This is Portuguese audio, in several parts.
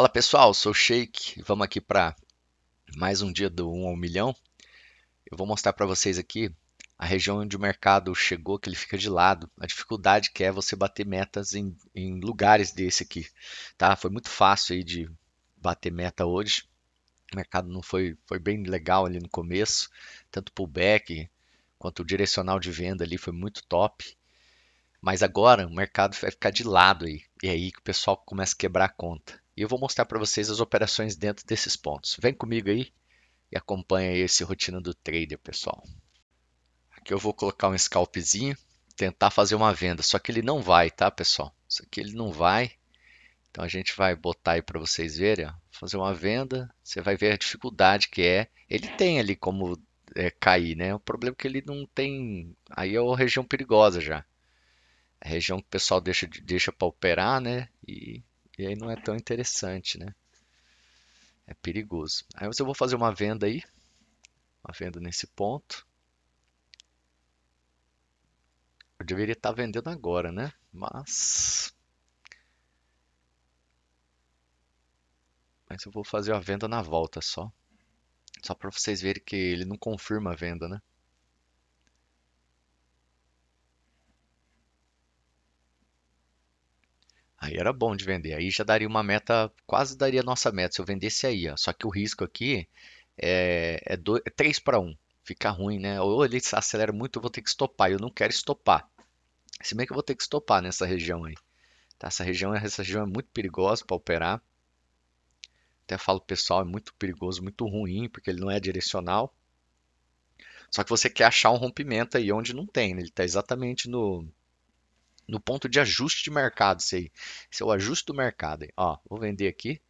Fala pessoal, sou o Sheik. Vamos aqui para mais um dia do 1 ao milhão. Eu vou mostrar para vocês aqui a região onde o mercado chegou, que ele fica de lado. A dificuldade que é você bater metas em, em lugares desse aqui, tá? Foi muito fácil aí de bater meta hoje. O mercado não foi foi bem legal ali no começo, tanto pullback quanto o direcional de venda ali foi muito top. Mas agora o mercado vai ficar de lado aí. E é aí que o pessoal começa a quebrar a conta. E eu vou mostrar para vocês as operações dentro desses pontos. Vem comigo aí e acompanha esse rotina do trader, pessoal. Aqui eu vou colocar um scalpzinho, tentar fazer uma venda, só que ele não vai, tá, pessoal? Isso aqui ele não vai. Então a gente vai botar aí para vocês verem, ó. fazer uma venda, você vai ver a dificuldade que é. Ele tem ali como é, cair, né? O problema é que ele não tem, aí é uma região perigosa já. A região que o pessoal deixa, deixa para operar, né? E e aí não é tão interessante, né? É perigoso. Aí eu vou fazer uma venda aí, uma venda nesse ponto. Eu deveria estar vendendo agora, né? Mas... Mas eu vou fazer a venda na volta só. Só para vocês verem que ele não confirma a venda, né? Aí era bom de vender. Aí já daria uma meta, quase daria nossa meta se eu vendesse aí. Ó. Só que o risco aqui é, é, dois, é para um, Fica ruim, né? Ou ele acelera muito, eu vou ter que estopar. Eu não quero estopar. Se bem que eu vou ter que estopar nessa região aí. Tá? Essa, região, é, essa região é muito perigosa para operar. Até falo pessoal, é muito perigoso, muito ruim, porque ele não é direcional. Só que você quer achar um rompimento aí onde não tem. Né? Ele está exatamente no no ponto de ajuste de mercado, isso aí. Esse é o ajuste do mercado. Ó, vou vender aqui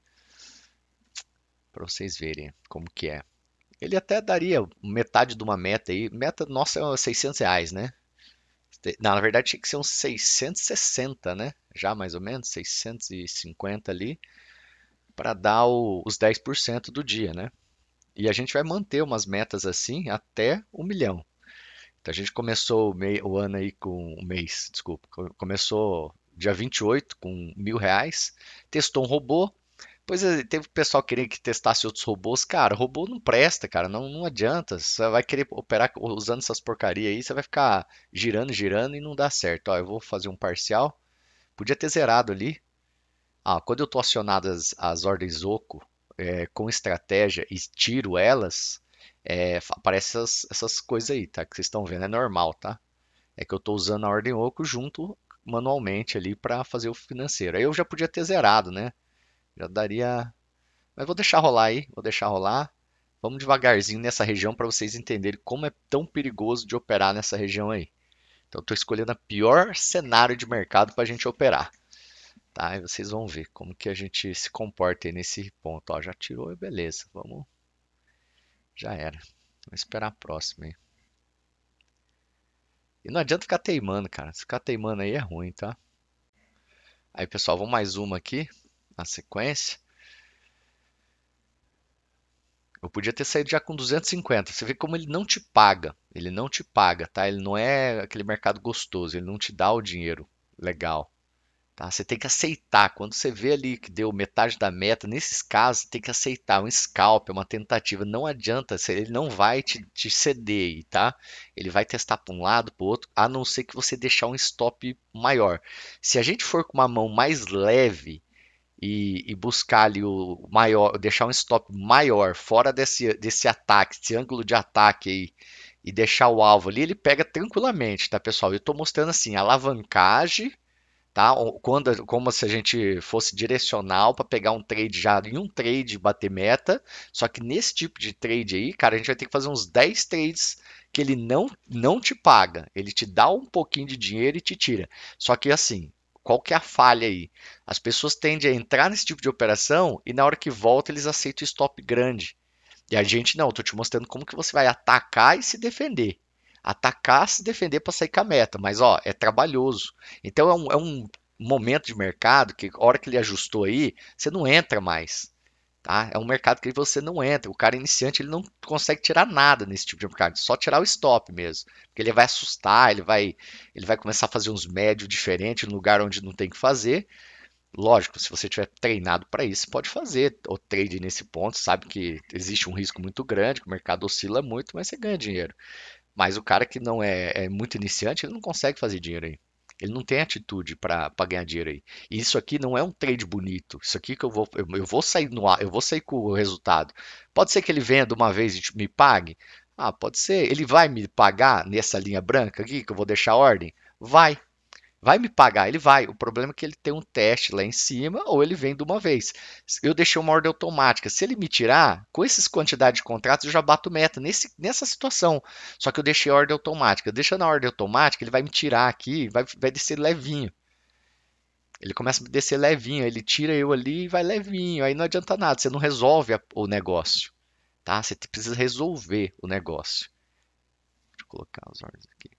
para vocês verem como que é. Ele até daria metade de uma meta aí. Meta nossa é 600 reais, né? Não, na verdade tinha que ser uns 660, né? Já mais ou menos, 650 ali, para dar o, os 10% do dia, né? E a gente vai manter umas metas assim até um milhão. Então a gente começou o, mei, o ano aí com o mês, desculpa, começou dia 28 com mil reais, testou um robô, Pois eh, teve o pessoal querendo que testasse outros robôs. Cara, robô não presta, cara, não, não adianta. Você vai querer operar usando essas porcarias aí, você vai ficar girando, girando e não dá certo. Ó, eu vou fazer um parcial. Podia ter zerado ali. Ah, quando eu tô acionado as, as ordens Oco é, eh, com estratégia e tiro elas, é, aparece essas, essas coisas aí, tá? Que vocês estão vendo, é normal, tá? É que eu estou usando a ordem oco junto manualmente ali para fazer o financeiro. Aí eu já podia ter zerado, né? Já daria... Mas vou deixar rolar aí, vou deixar rolar. Vamos devagarzinho nessa região para vocês entenderem como é tão perigoso de operar nessa região aí. Então, estou escolhendo o pior cenário de mercado para a gente operar. Tá? E vocês vão ver como que a gente se comporta aí nesse ponto. Ó, já tirou, beleza. Vamos já era. Vou esperar a próxima aí. E não adianta ficar teimando, cara. Se ficar teimando aí é ruim, tá? Aí, pessoal, vamos mais uma aqui, na sequência. Eu podia ter saído já com 250. Você vê como ele não te paga. Ele não te paga, tá? Ele não é aquele mercado gostoso. Ele não te dá o dinheiro legal. Tá? Você tem que aceitar. Quando você vê ali que deu metade da meta, nesses casos, tem que aceitar. É um scalp, é uma tentativa. Não adianta, ele não vai te, te ceder, tá? Ele vai testar para um lado, para o outro, a não ser que você deixar um stop maior. Se a gente for com uma mão mais leve e, e buscar ali o maior, deixar um stop maior fora desse, desse ataque, esse ângulo de ataque aí, e deixar o alvo ali, ele pega tranquilamente, tá, pessoal? Eu estou mostrando assim, alavancagem tá? Quando, como se a gente fosse direcional para pegar um trade já em um trade bater meta. Só que nesse tipo de trade aí, cara, a gente vai ter que fazer uns 10 trades que ele não, não te paga. Ele te dá um pouquinho de dinheiro e te tira. Só que assim, qual que é a falha aí? As pessoas tendem a entrar nesse tipo de operação e na hora que volta eles aceitam stop grande. E a gente não, estou te mostrando como que você vai atacar e se defender atacar, se defender para sair com a meta, mas ó, é trabalhoso. Então é um, é um momento de mercado que, a hora que ele ajustou aí, você não entra mais. Tá? É um mercado que você não entra. O cara iniciante ele não consegue tirar nada nesse tipo de mercado, só tirar o stop mesmo. Porque ele vai assustar, ele vai, ele vai começar a fazer uns médios diferentes no lugar onde não tem que fazer. Lógico, se você tiver treinado para isso, pode fazer o trade nesse ponto. Sabe que existe um risco muito grande, que o mercado oscila muito, mas você ganha dinheiro. Mas o cara que não é, é muito iniciante, ele não consegue fazer dinheiro aí. Ele não tem atitude para ganhar dinheiro aí. E isso aqui não é um trade bonito. Isso aqui que eu vou, eu, eu, vou sair no ar, eu vou sair com o resultado. Pode ser que ele venda uma vez e me pague. Ah, pode ser. Ele vai me pagar nessa linha branca aqui que eu vou deixar ordem? Vai. Vai me pagar? Ele vai. O problema é que ele tem um teste lá em cima ou ele vem de uma vez. Eu deixei uma ordem automática. Se ele me tirar, com essas quantidades de contratos, eu já bato meta nesse, nessa situação. Só que eu deixei a ordem automática. Deixando a ordem automática, ele vai me tirar aqui, vai, vai descer levinho. Ele começa a descer levinho, ele tira eu ali e vai levinho. Aí não adianta nada, você não resolve a, o negócio. Tá? Você precisa resolver o negócio. Deixa eu colocar as ordens aqui.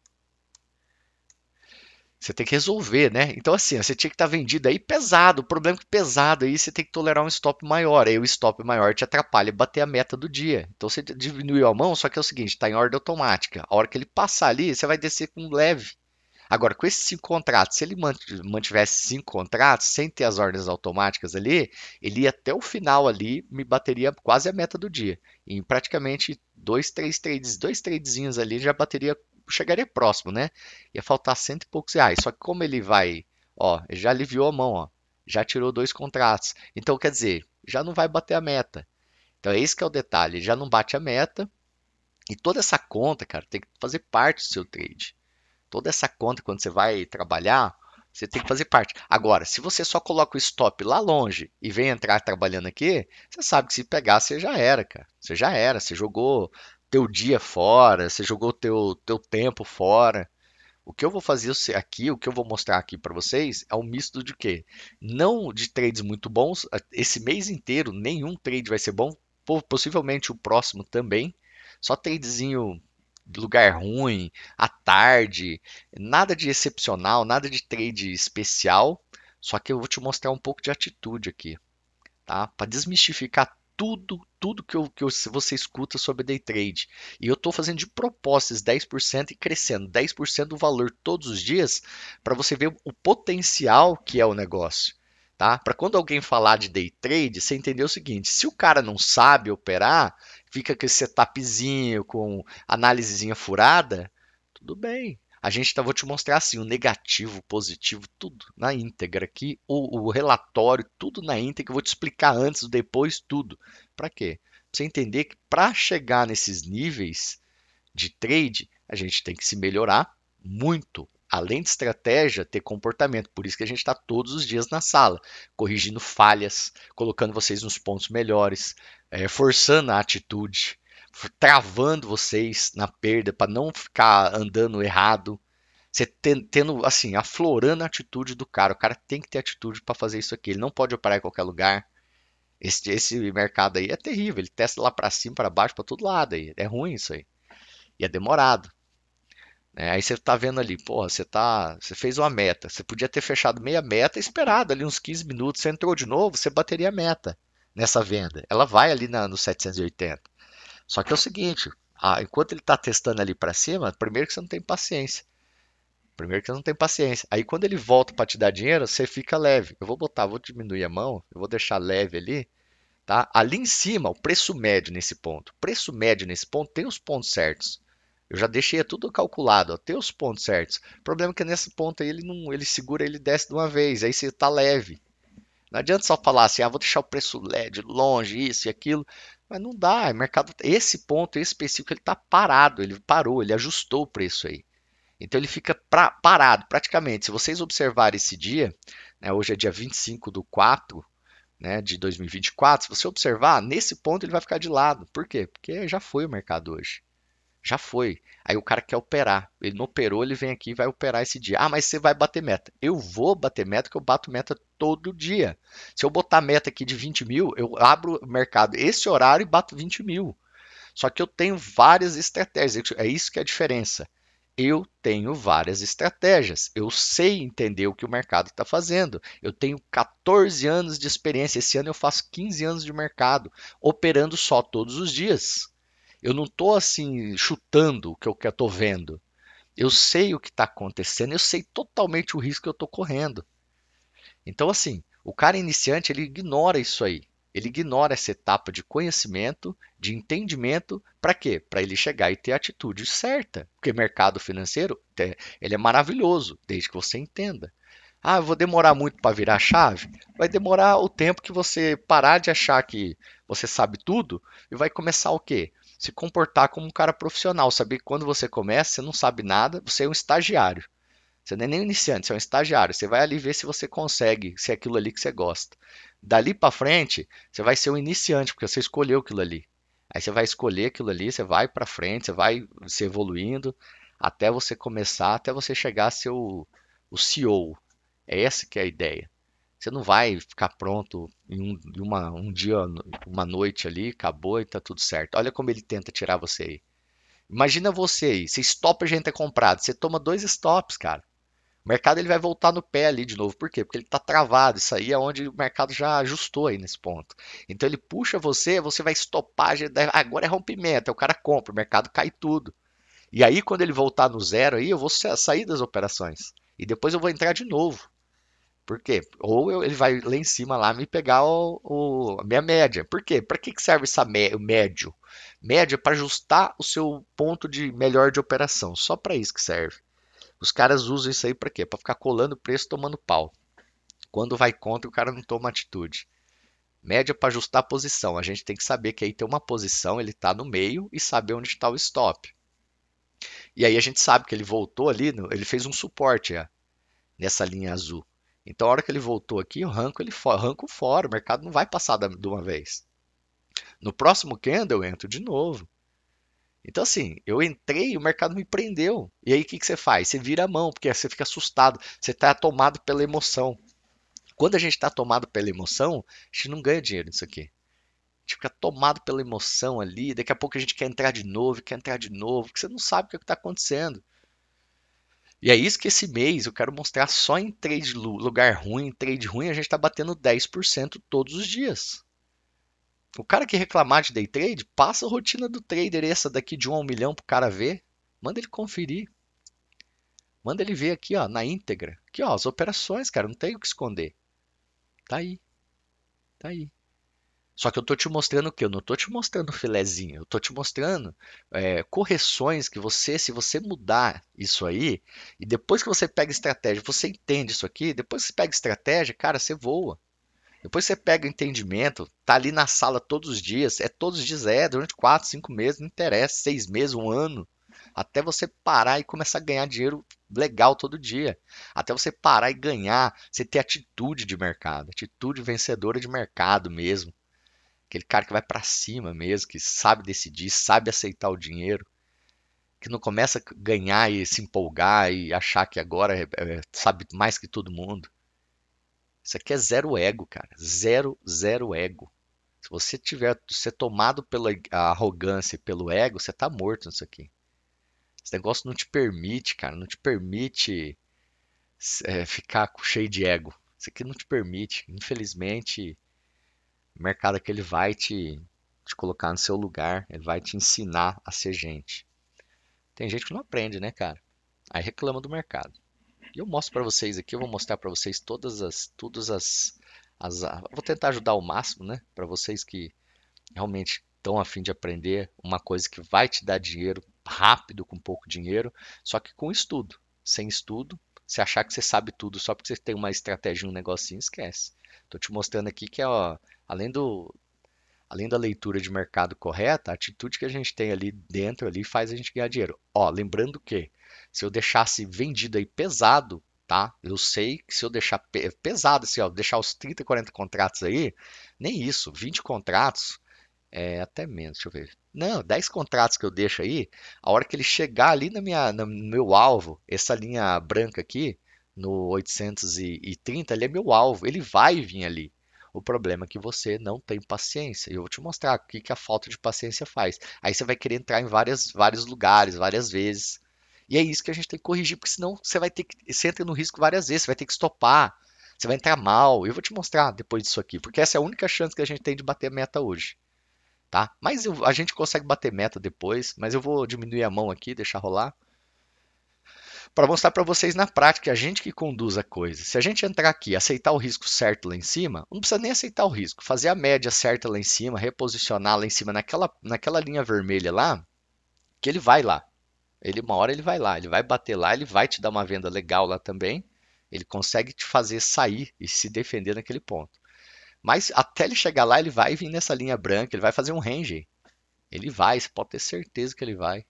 Você tem que resolver, né? Então, assim, você tinha que estar tá vendido aí pesado. O problema é que pesado aí você tem que tolerar um stop maior. Aí o stop maior te atrapalha bater a meta do dia. Então você diminuiu a mão, só que é o seguinte, está em ordem automática. A hora que ele passar ali, você vai descer com leve. Agora, com esses cinco contratos, se ele mantivesse cinco contratos, sem ter as ordens automáticas ali, ele ia até o final ali, me bateria quase a meta do dia. Em praticamente dois, três trades, dois tradezinhos ali, já bateria chegaria próximo, né? Ia faltar cento e poucos reais. Só que como ele vai, ó, já aliviou a mão, ó, já tirou dois contratos. Então, quer dizer, já não vai bater a meta. Então, é esse que é o detalhe. já não bate a meta. E toda essa conta, cara, tem que fazer parte do seu trade. Toda essa conta, quando você vai trabalhar, você tem que fazer parte. Agora, se você só coloca o stop lá longe e vem entrar trabalhando aqui, você sabe que se pegar, você já era, cara. Você já era. Você jogou teu dia fora, você jogou teu teu tempo fora. O que eu vou fazer aqui, o que eu vou mostrar aqui para vocês é um misto de quê? Não de trades muito bons, esse mês inteiro nenhum trade vai ser bom, possivelmente o próximo também. Só tradezinho lugar ruim, à tarde, nada de excepcional, nada de trade especial. Só que eu vou te mostrar um pouco de atitude aqui, tá? Para desmistificar tudo, tudo que, eu, que eu, você escuta sobre day trade. E eu estou fazendo de propostas 10% e crescendo 10% do valor todos os dias para você ver o potencial que é o negócio. Tá? Para quando alguém falar de day trade, você entender o seguinte: se o cara não sabe operar, fica com esse setupzinho, com análisezinha furada, tudo bem. A gente tá, vou te mostrar assim, o negativo, o positivo, tudo na íntegra aqui, o, o relatório, tudo na íntegra. Eu vou te explicar antes, depois, tudo. Para quê? Pra você entender que para chegar nesses níveis de trade, a gente tem que se melhorar muito. Além de estratégia, ter comportamento. Por isso que a gente está todos os dias na sala, corrigindo falhas, colocando vocês nos pontos melhores, é, forçando a atitude, travando vocês na perda para não ficar andando errado. Você tendo, assim, aflorando a atitude do cara. O cara tem que ter atitude para fazer isso aqui. Ele não pode operar em qualquer lugar. Esse, esse mercado aí é terrível. Ele testa lá para cima, para baixo, para todo lado. Aí. É ruim isso aí. E é demorado. É, aí você tá vendo ali, porra, você tá, você fez uma meta, você podia ter fechado meia meta, esperado ali uns 15 minutos, você entrou de novo, você bateria a meta nessa venda. Ela vai ali na, no 780. Só que é o seguinte, ah, enquanto ele está testando ali para cima, primeiro que você não tem paciência. Primeiro que você não tem paciência. Aí quando ele volta para te dar dinheiro, você fica leve. Eu vou botar, vou diminuir a mão, eu vou deixar leve ali, tá? Ali em cima, o preço médio nesse ponto. O preço médio nesse ponto tem os pontos certos. Eu já deixei é tudo calculado, ó, tem os pontos certos. O problema é que nesse ponto aí ele não, ele segura, ele desce de uma vez, aí você está leve. Não adianta só falar assim, ah, vou deixar o preço LED longe, isso e aquilo. Mas não dá, é mercado. Esse ponto específico ele está parado, ele parou, ele ajustou o preço aí. Então ele fica pra, parado praticamente. Se vocês observarem esse dia, né, hoje é dia 25 do 4 né, de 2024, se você observar, nesse ponto ele vai ficar de lado. Por quê? Porque já foi o mercado hoje. Já foi. Aí o cara quer operar. Ele não operou, ele vem aqui e vai operar esse dia. Ah, mas você vai bater meta. Eu vou bater meta, que eu bato meta todo dia. Se eu botar meta aqui de 20 mil, eu abro o mercado esse horário e bato 20 mil. Só que eu tenho várias estratégias. É isso que é a diferença. Eu tenho várias estratégias. Eu sei entender o que o mercado está fazendo. Eu tenho 14 anos de experiência. Esse ano eu faço 15 anos de mercado, operando só todos os dias. Eu não estou assim chutando o que eu estou vendo. Eu sei o que está acontecendo, eu sei totalmente o risco que eu estou correndo. Então, assim, o cara iniciante ele ignora isso aí. Ele ignora essa etapa de conhecimento, de entendimento, para quê? Para ele chegar e ter a atitude certa. Porque mercado financeiro é, ele é maravilhoso, desde que você entenda. Ah, eu vou demorar muito para virar a chave? Vai demorar o tempo que você parar de achar que você sabe tudo e vai começar o quê? se comportar como um cara profissional, saber que quando você começa, você não sabe nada, você é um estagiário. Você não é nem iniciante, você é um estagiário. Você vai ali ver se você consegue, se é aquilo ali que você gosta. Dali para frente, você vai ser um iniciante, porque você escolheu aquilo ali. Aí você vai escolher aquilo ali, você vai para frente, você vai se evoluindo até você começar, até você chegar a ser o, o CEO. É essa que é a ideia. Você não vai ficar pronto em um, em uma, um dia, uma noite ali, acabou e tá tudo certo. Olha como ele tenta tirar você aí. Imagina você aí, se a gente entra comprado, você toma dois stops, cara. O mercado ele vai voltar no pé ali de novo. Por quê? Porque ele está travado. Isso aí é onde o mercado já ajustou aí nesse ponto. Então ele puxa você, você vai estopar. Ah, agora é rompimento, é o cara compra, o mercado cai tudo. E aí quando ele voltar no zero aí, eu vou sair das operações. E depois eu vou entrar de novo. Por quê? Ou eu, ele vai lá em cima lá me pegar o, o a minha média. Por quê? Para que, que serve essa me, o médio? É para ajustar o seu ponto de melhor de operação. Só para isso que serve. Os caras usam isso aí para quê? Para ficar colando preço tomando pau. Quando vai contra, o cara não toma atitude. Média é para ajustar a posição. A gente tem que saber que aí tem uma posição, ele está no meio e saber onde está o stop. E aí a gente sabe que ele voltou ali, ele fez um suporte é, nessa linha azul. Então, a hora que ele voltou aqui, eu arranco ele fora, arranco fora, o mercado não vai passar de uma vez. No próximo candle, eu entro de novo. Então, assim, eu entrei o mercado me prendeu. E aí, o que, que você faz? Você vira a mão, porque você fica assustado, você está tomado pela emoção. Quando a gente está tomado pela emoção, a gente não ganha dinheiro nisso aqui. A gente fica tomado pela emoção ali, daqui a pouco a gente quer entrar de novo, quer entrar de novo, porque você não sabe o que é está acontecendo. E é isso que esse mês eu quero mostrar só em trade lugar ruim, em trade ruim, a gente está batendo 10% todos os dias. O cara que reclamar de day trade, passa a rotina do trader essa daqui de 1 a 1 milhão pro cara ver. Manda ele conferir. Manda ele ver aqui, ó, na íntegra. Aqui, ó, as operações, cara, não tem o que esconder. Tá aí. Tá aí. Só que eu estou te mostrando o que? Eu não estou te mostrando filezinho, eu estou te mostrando é, correções que você, se você mudar isso aí, e depois que você pega estratégia, você entende isso aqui, depois que você pega estratégia, cara, você voa. Depois você pega entendimento, tá ali na sala todos os dias, é todos os dias, é, durante 4, 5 meses, não interessa, 6 meses, um ano, até você parar e começar a ganhar dinheiro legal todo dia, até você parar e ganhar, você ter atitude de mercado, atitude vencedora de mercado mesmo aquele cara que vai para cima mesmo, que sabe decidir, sabe aceitar o dinheiro, que não começa a ganhar e se empolgar e achar que agora é, é, sabe mais que todo mundo. Isso aqui é zero ego, cara. Zero, zero ego. Se você tiver ser tomado pela arrogância e pelo ego, você tá morto nisso aqui. Esse negócio não te permite, cara, não te permite é, ficar cheio de ego. Isso aqui não te permite. Infelizmente, o mercado é que ele vai te, te colocar no seu lugar, ele vai te ensinar a ser gente. Tem gente que não aprende, né, cara? Aí reclama do mercado. E eu mostro para vocês aqui, eu vou mostrar para vocês todas as, todas as, as, vou tentar ajudar o máximo, né, para vocês que realmente estão a fim de aprender uma coisa que vai te dar dinheiro rápido com pouco dinheiro, só que com estudo. Sem estudo, você achar que você sabe tudo só porque você tem uma estratégia, um negocinho, esquece. Estou te mostrando aqui que, é, ó, além do, além da leitura de mercado correta, a atitude que a gente tem ali dentro ali faz a gente ganhar dinheiro. Ó, lembrando que se eu deixasse vendido aí pesado, tá? Eu sei que se eu deixar pesado assim, ó, deixar os 30, 40 contratos aí, nem isso, 20 contratos, é, até menos, deixa eu ver. Não, 10 contratos que eu deixo aí, a hora que ele chegar ali na minha, no meu alvo, essa linha branca aqui, no 830, ele é meu alvo, ele vai vir ali. O problema é que você não tem paciência. E eu vou te mostrar o que, que a falta de paciência faz. Aí você vai querer entrar em várias, vários lugares, várias vezes. E é isso que a gente tem que corrigir, porque senão você vai ter que. Você entra no risco várias vezes, você vai ter que estopar, você vai entrar mal. Eu vou te mostrar depois disso aqui, porque essa é a única chance que a gente tem de bater a meta hoje tá? Mas eu, a gente consegue bater meta depois, mas eu vou diminuir a mão aqui, deixar rolar. Para mostrar para vocês na prática, a gente que conduz a coisa. Se a gente entrar aqui aceitar o risco certo lá em cima, não precisa nem aceitar o risco. Fazer a média certa lá em cima, reposicionar lá em cima naquela, naquela linha vermelha lá, que ele vai lá. Ele, uma hora ele vai lá, ele vai bater lá, ele vai te dar uma venda legal lá também. Ele consegue te fazer sair e se defender naquele ponto. Mas até ele chegar lá, ele vai vir nessa linha branca, ele vai fazer um range. Ele vai, você pode ter certeza que ele vai.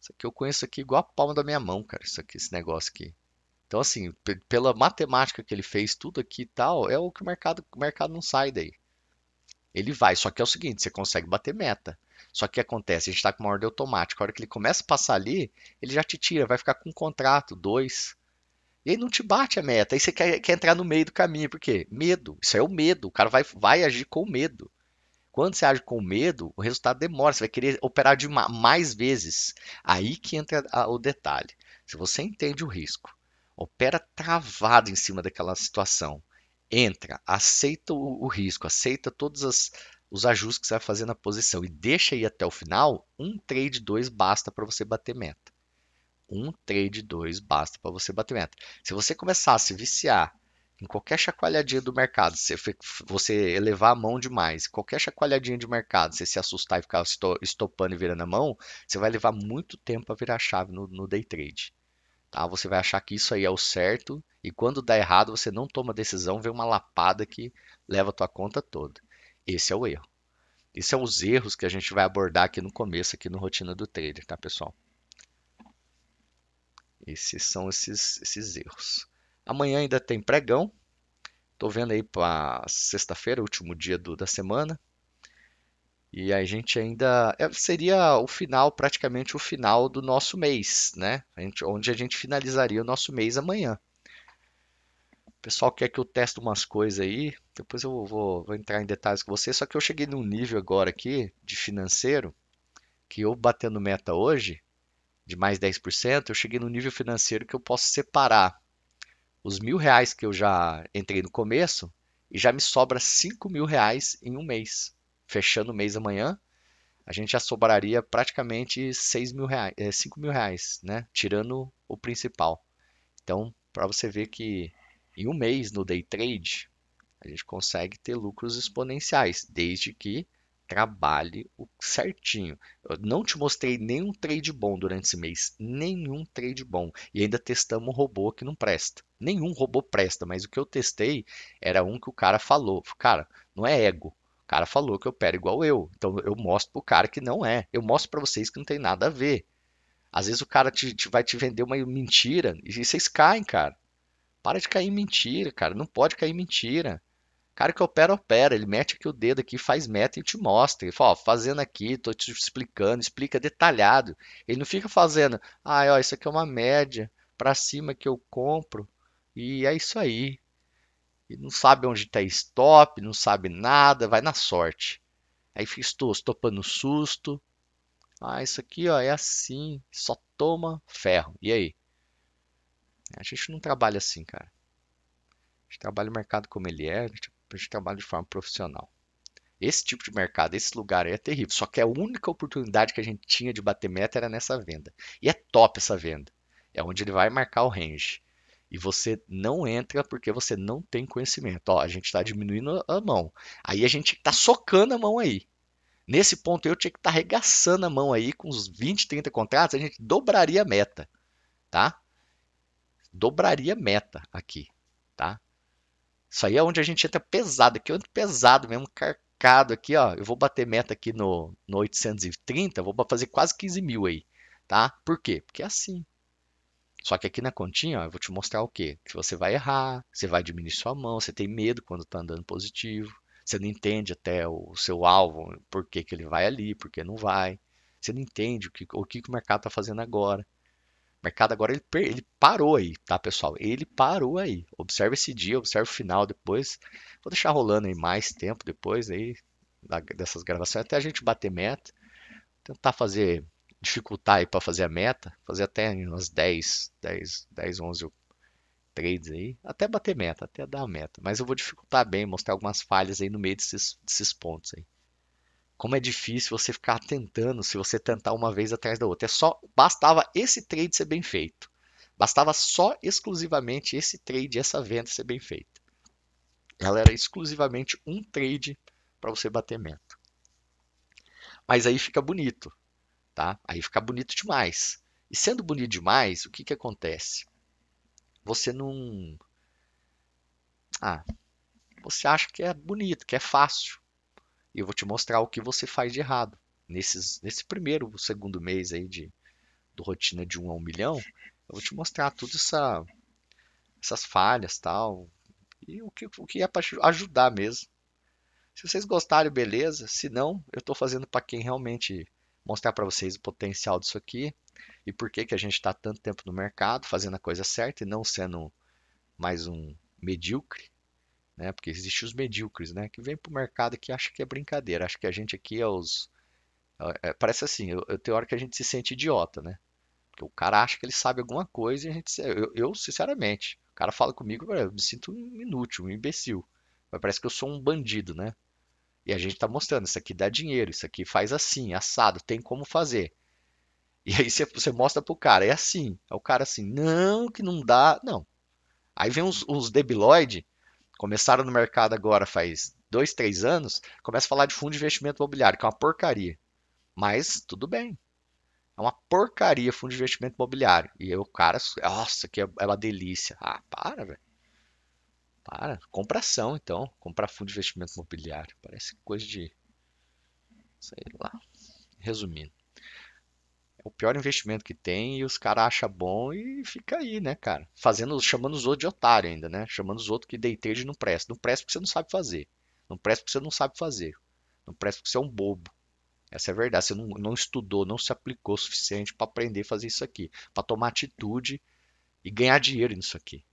Isso aqui eu conheço aqui igual a palma da minha mão, cara, isso aqui, esse negócio aqui. Então, assim, pela matemática que ele fez, tudo aqui e tal, é o que o mercado, o mercado não sai daí. Ele vai, só que é o seguinte, você consegue bater meta. Só que que acontece? A gente está com uma ordem automática. A hora que ele começa a passar ali, ele já te tira, vai ficar com um contrato, dois. E aí não te bate a meta. Aí você quer, quer entrar no meio do caminho. Por quê? Medo. Isso é o medo. O cara vai, vai agir com medo. Quando você age com medo, o resultado demora. Você vai querer operar de mais vezes. Aí que entra o detalhe. Se você entende o risco, opera travado em cima daquela situação. Entra, aceita o, o risco, aceita todos as, os ajustes que você vai fazer na posição e deixa aí até o final. Um trade, dois basta para você bater meta. Um trade, dois basta para você bater meta. Se você começar a se viciar em qualquer chacoalhadinha do mercado, você, você elevar a mão demais, qualquer chacoalhadinha de mercado, você se assustar e ficar estopando e virando a mão, você vai levar muito tempo para virar a chave no, no day trade. Tá? Você vai achar que isso aí é o certo e quando dá errado, você não toma decisão, vem uma lapada que leva a tua conta toda. Esse é o erro. Esses são é os erros que a gente vai abordar aqui no começo, aqui no Rotina do Trader, tá, pessoal? Esses são esses, esses erros. Amanhã ainda tem pregão. Estou vendo aí para sexta-feira, último dia do, da semana. E a gente ainda. É, seria o final, praticamente o final do nosso mês, né? A gente, onde a gente finalizaria o nosso mês amanhã. O pessoal quer que eu teste umas coisas aí. Depois eu vou, vou entrar em detalhes com vocês. Só que eu cheguei num nível agora aqui de financeiro que eu batendo meta hoje, de mais 10%, eu cheguei no nível financeiro que eu posso separar os mil reais que eu já entrei no começo e já me sobra cinco mil reais em um mês. Fechando o mês amanhã, a gente já sobraria praticamente seis mil reais, é, cinco mil reais, né? Tirando o principal. Então, para você ver que em um mês no day trade a gente consegue ter lucros exponenciais, desde que trabalhe o certinho. Eu não te mostrei nenhum trade bom durante esse mês, nenhum trade bom. E ainda testamos um robô que não presta. Nenhum robô presta, mas o que eu testei era um que o cara falou. Cara, não é ego. O cara falou que opera igual eu. Então eu mostro pro cara que não é. Eu mostro para vocês que não tem nada a ver. Às vezes o cara te, te, vai te vender uma mentira e vocês caem, cara. Para de cair em mentira, cara. Não pode cair em mentira cara que opera, opera. Ele mete aqui o dedo aqui, faz meta e te mostra. Ele fala, ó, fazendo aqui, tô te explicando, explica detalhado. Ele não fica fazendo, ah, ó, isso aqui é uma média para cima que eu compro e é isso aí. E não sabe onde tá stop, não sabe nada, vai na sorte. Aí fica estou topando susto. Ah, isso aqui ó, é assim, só toma ferro. E aí? A gente não trabalha assim, cara. A gente trabalha o mercado como ele é, a gente para a gente trabalhar de forma profissional. Esse tipo de mercado, esse lugar aí é terrível. Só que a única oportunidade que a gente tinha de bater meta era nessa venda. E é top essa venda. É onde ele vai marcar o range. E você não entra porque você não tem conhecimento. Ó, a gente está diminuindo a mão. Aí a gente está socando a mão aí. Nesse ponto eu tinha que estar tá arregaçando a mão aí com uns 20, 30 contratos, a gente dobraria a meta, tá? Dobraria a meta aqui, tá? Isso aí é onde a gente entra pesado, aqui eu entro pesado mesmo, carcado aqui, ó. Eu vou bater meta aqui no, no 830, vou fazer quase 15 mil aí, tá? Por quê? Porque é assim. Só que aqui na continha, ó, eu vou te mostrar o quê? Que você vai errar, você vai diminuir sua mão, você tem medo quando está andando positivo, você não entende até o seu alvo, por que, que ele vai ali, por que não vai. Você não entende o que o, que o mercado está fazendo agora mercado agora ele, ele parou aí, tá, pessoal? Ele parou aí. Observe esse dia, observe o final depois. Vou deixar rolando aí mais tempo depois aí dessas gravações até a gente bater meta. Tentar fazer dificultar aí para fazer a meta, fazer até umas 10, 10, 10, 11 trades aí, até bater meta, até dar a meta, mas eu vou dificultar bem, mostrar algumas falhas aí no meio desses, desses pontos aí como é difícil você ficar tentando se você tentar uma vez atrás da outra. É só bastava esse trade ser bem feito. Bastava só exclusivamente esse trade, essa venda ser bem feita. Ela era exclusivamente um trade para você bater meta. Mas aí fica bonito, tá? Aí fica bonito demais. E sendo bonito demais, o que que acontece? Você não ah, você acha que é bonito, que é fácil e eu vou te mostrar o que você faz de errado. Nesses, nesse primeiro, segundo mês aí de do rotina de 1 a 1 milhão, eu vou te mostrar tudo essa, essas falhas tal, e o que, o que é para ajudar mesmo. Se vocês gostarem, beleza. Se não, eu estou fazendo para quem realmente mostrar para vocês o potencial disso aqui e por que, que a gente está tanto tempo no mercado fazendo a coisa certa e não sendo mais um medíocre né? Porque existem os medíocres, né? Que vem para o mercado que acha que é brincadeira, acha que a gente aqui é os... É, parece assim, eu, eu, hora que a gente se sente idiota, né? Porque o cara acha que ele sabe alguma coisa e a gente... Eu, eu sinceramente, o cara fala comigo, eu me sinto um inútil, um imbecil. Mas parece que eu sou um bandido, né? E a gente está mostrando, isso aqui dá dinheiro, isso aqui faz assim, assado, tem como fazer. E aí você, você mostra pro cara, é assim. É o cara assim, não, que não dá, não. Aí vem uns, debiloides começaram no mercado agora faz dois, três anos, começa a falar de fundo de investimento imobiliário, que é uma porcaria. Mas tudo bem. É uma porcaria fundo de investimento imobiliário. E eu, cara, nossa, que é, é uma delícia. Ah, para, velho. Para. Compração, ação, então. Comprar fundo de investimento imobiliário. Parece coisa de. Sei lá. Resumindo o pior investimento que tem e os caras acham bom e fica aí, né, cara? Fazendo, chamando os outros de otário ainda, né? Chamando os outros que day trade não presta. Não presta porque você não sabe fazer. Não presta porque você não sabe fazer. Não presta porque você é um bobo. Essa é a verdade. Você não, não estudou, não se aplicou o suficiente para aprender a fazer isso aqui. Para tomar atitude e ganhar dinheiro nisso aqui.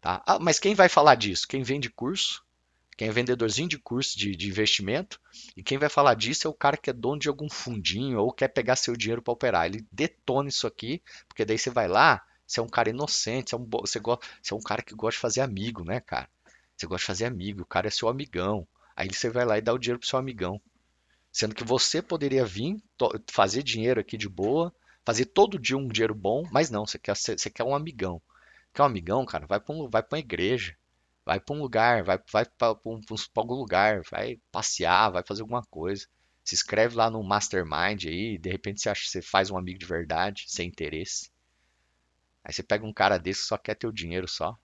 Tá? Ah, mas quem vai falar disso? Quem vende curso? quem é vendedorzinho de curso de, de investimento, e quem vai falar disso é o cara que é dono de algum fundinho ou quer pegar seu dinheiro para operar. Ele detona isso aqui, porque daí você vai lá, você é um cara inocente, você é um, você go, você é um cara que gosta de fazer amigo, né, cara? Você gosta de fazer amigo, o cara é seu amigão. Aí você vai lá e dá o dinheiro pro seu amigão. Sendo que você poderia vir, fazer dinheiro aqui de boa, fazer todo dia um dinheiro bom, mas não, você quer, você quer um amigão. Quer um amigão, cara? Vai para um, vai pra uma igreja. Vai para um lugar, vai, vai para um, algum lugar, vai passear, vai fazer alguma coisa. Se inscreve lá no mastermind aí, de repente você, acha, você faz um amigo de verdade, sem interesse. Aí você pega um cara desse que só quer teu dinheiro só.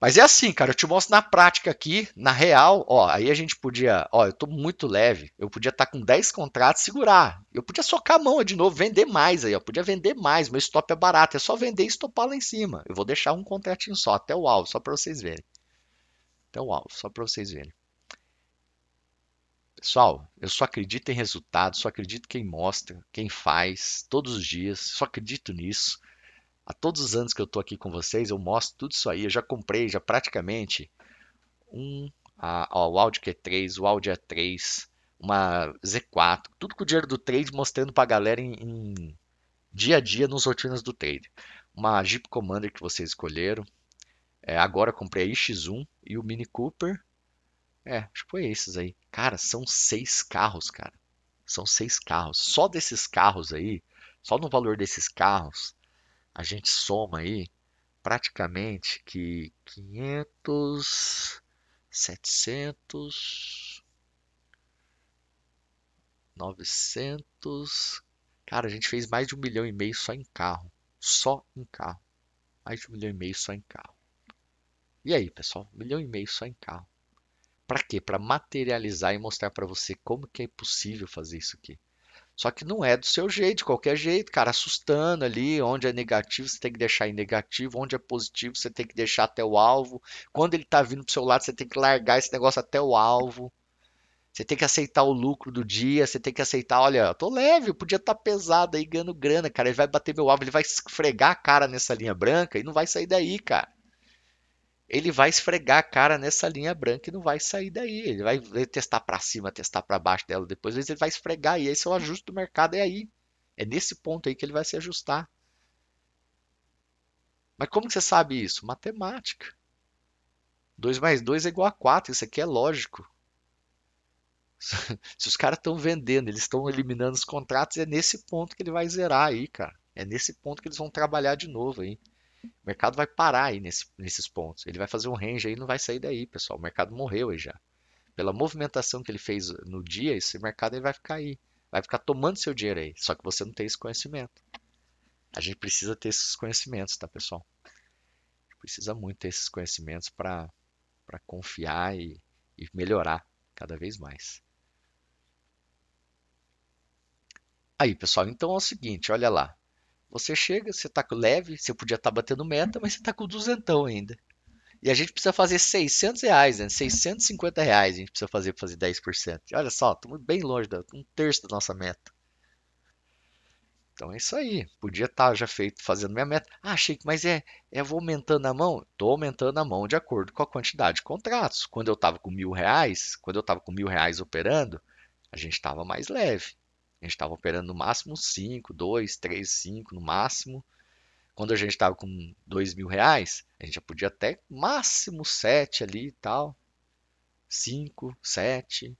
Mas é assim, cara, eu te mostro na prática aqui, na real, ó, aí a gente podia, ó, eu tô muito leve, eu podia estar tá com 10 contratos, segurar. Eu podia socar a mão de novo, vender mais aí, ó, podia vender mais, meu stop é barato, é só vender e estopar lá em cima. Eu vou deixar um contratinho só, até o alvo, só para vocês verem. Até o alvo, só para vocês verem. Pessoal, eu só acredito em resultados, só acredito quem mostra, quem faz, todos os dias, só acredito nisso a todos os anos que eu estou aqui com vocês, eu mostro tudo isso aí. Eu já comprei, já praticamente, um, a, ó, o Audi Q3, o Audi A3, uma Z4, tudo com o dinheiro do trade, mostrando para a galera em, em, dia a dia nos rotinas do trade. Uma Jeep Commander que vocês escolheram. É, agora comprei a x 1 e o Mini Cooper. É, acho que foi esses aí. Cara, são seis carros, cara. São seis carros. Só desses carros aí, só no valor desses carros, a gente soma aí praticamente que 500, 700, 900. Cara, a gente fez mais de um milhão e meio só em carro. Só em carro. Mais de um milhão e meio só em carro. E aí, pessoal? Um milhão e meio só em carro. Para quê? Para materializar e mostrar para você como que é possível fazer isso aqui. Só que não é do seu jeito, de qualquer jeito, cara, assustando ali, onde é negativo, você tem que deixar em negativo, onde é positivo, você tem que deixar até o alvo. Quando ele tá vindo pro seu lado, você tem que largar esse negócio até o alvo. Você tem que aceitar o lucro do dia, você tem que aceitar, olha, eu tô leve, eu podia estar tá pesado aí ganhando grana, cara. Ele vai bater meu alvo, ele vai esfregar a cara nessa linha branca e não vai sair daí, cara ele vai esfregar a cara nessa linha branca e não vai sair daí. Ele vai testar para cima, testar para baixo dela, depois às vezes ele vai esfregar. E esse é o ajuste do mercado, é aí. É nesse ponto aí que ele vai se ajustar. Mas como você sabe isso? Matemática. 2 mais 2 é igual a 4, isso aqui é lógico. Se os caras estão vendendo, eles estão eliminando os contratos, é nesse ponto que ele vai zerar aí, cara. É nesse ponto que eles vão trabalhar de novo aí. O mercado vai parar aí nesse, nesses pontos. Ele vai fazer um range aí e não vai sair daí, pessoal. O mercado morreu aí já. Pela movimentação que ele fez no dia, esse mercado ele vai ficar aí. Vai ficar tomando seu dinheiro aí. Só que você não tem esse conhecimento. A gente precisa ter esses conhecimentos, tá, pessoal? Precisa muito ter esses conhecimentos para confiar e, e melhorar cada vez mais. Aí, pessoal, então é o seguinte, olha lá. Você chega, você tá leve, você podia estar tá batendo meta, mas você tá com duzentão ainda. E a gente precisa fazer 600 reais, né? 650 reais a gente precisa fazer para fazer 10%. E olha só, estamos bem longe, da, um terço da nossa meta. Então é isso aí. Podia estar tá já feito fazendo minha meta. Ah, Chico, mas é, é vou aumentando a mão? Estou aumentando a mão de acordo com a quantidade de contratos. Quando eu estava com mil reais, quando eu estava com mil reais operando, a gente estava mais leve. A gente estava operando no máximo 5, 2, 3, 5 no máximo. Quando a gente estava com 2 mil reais, a gente já podia até máximo 7 ali e tal. 5, 7.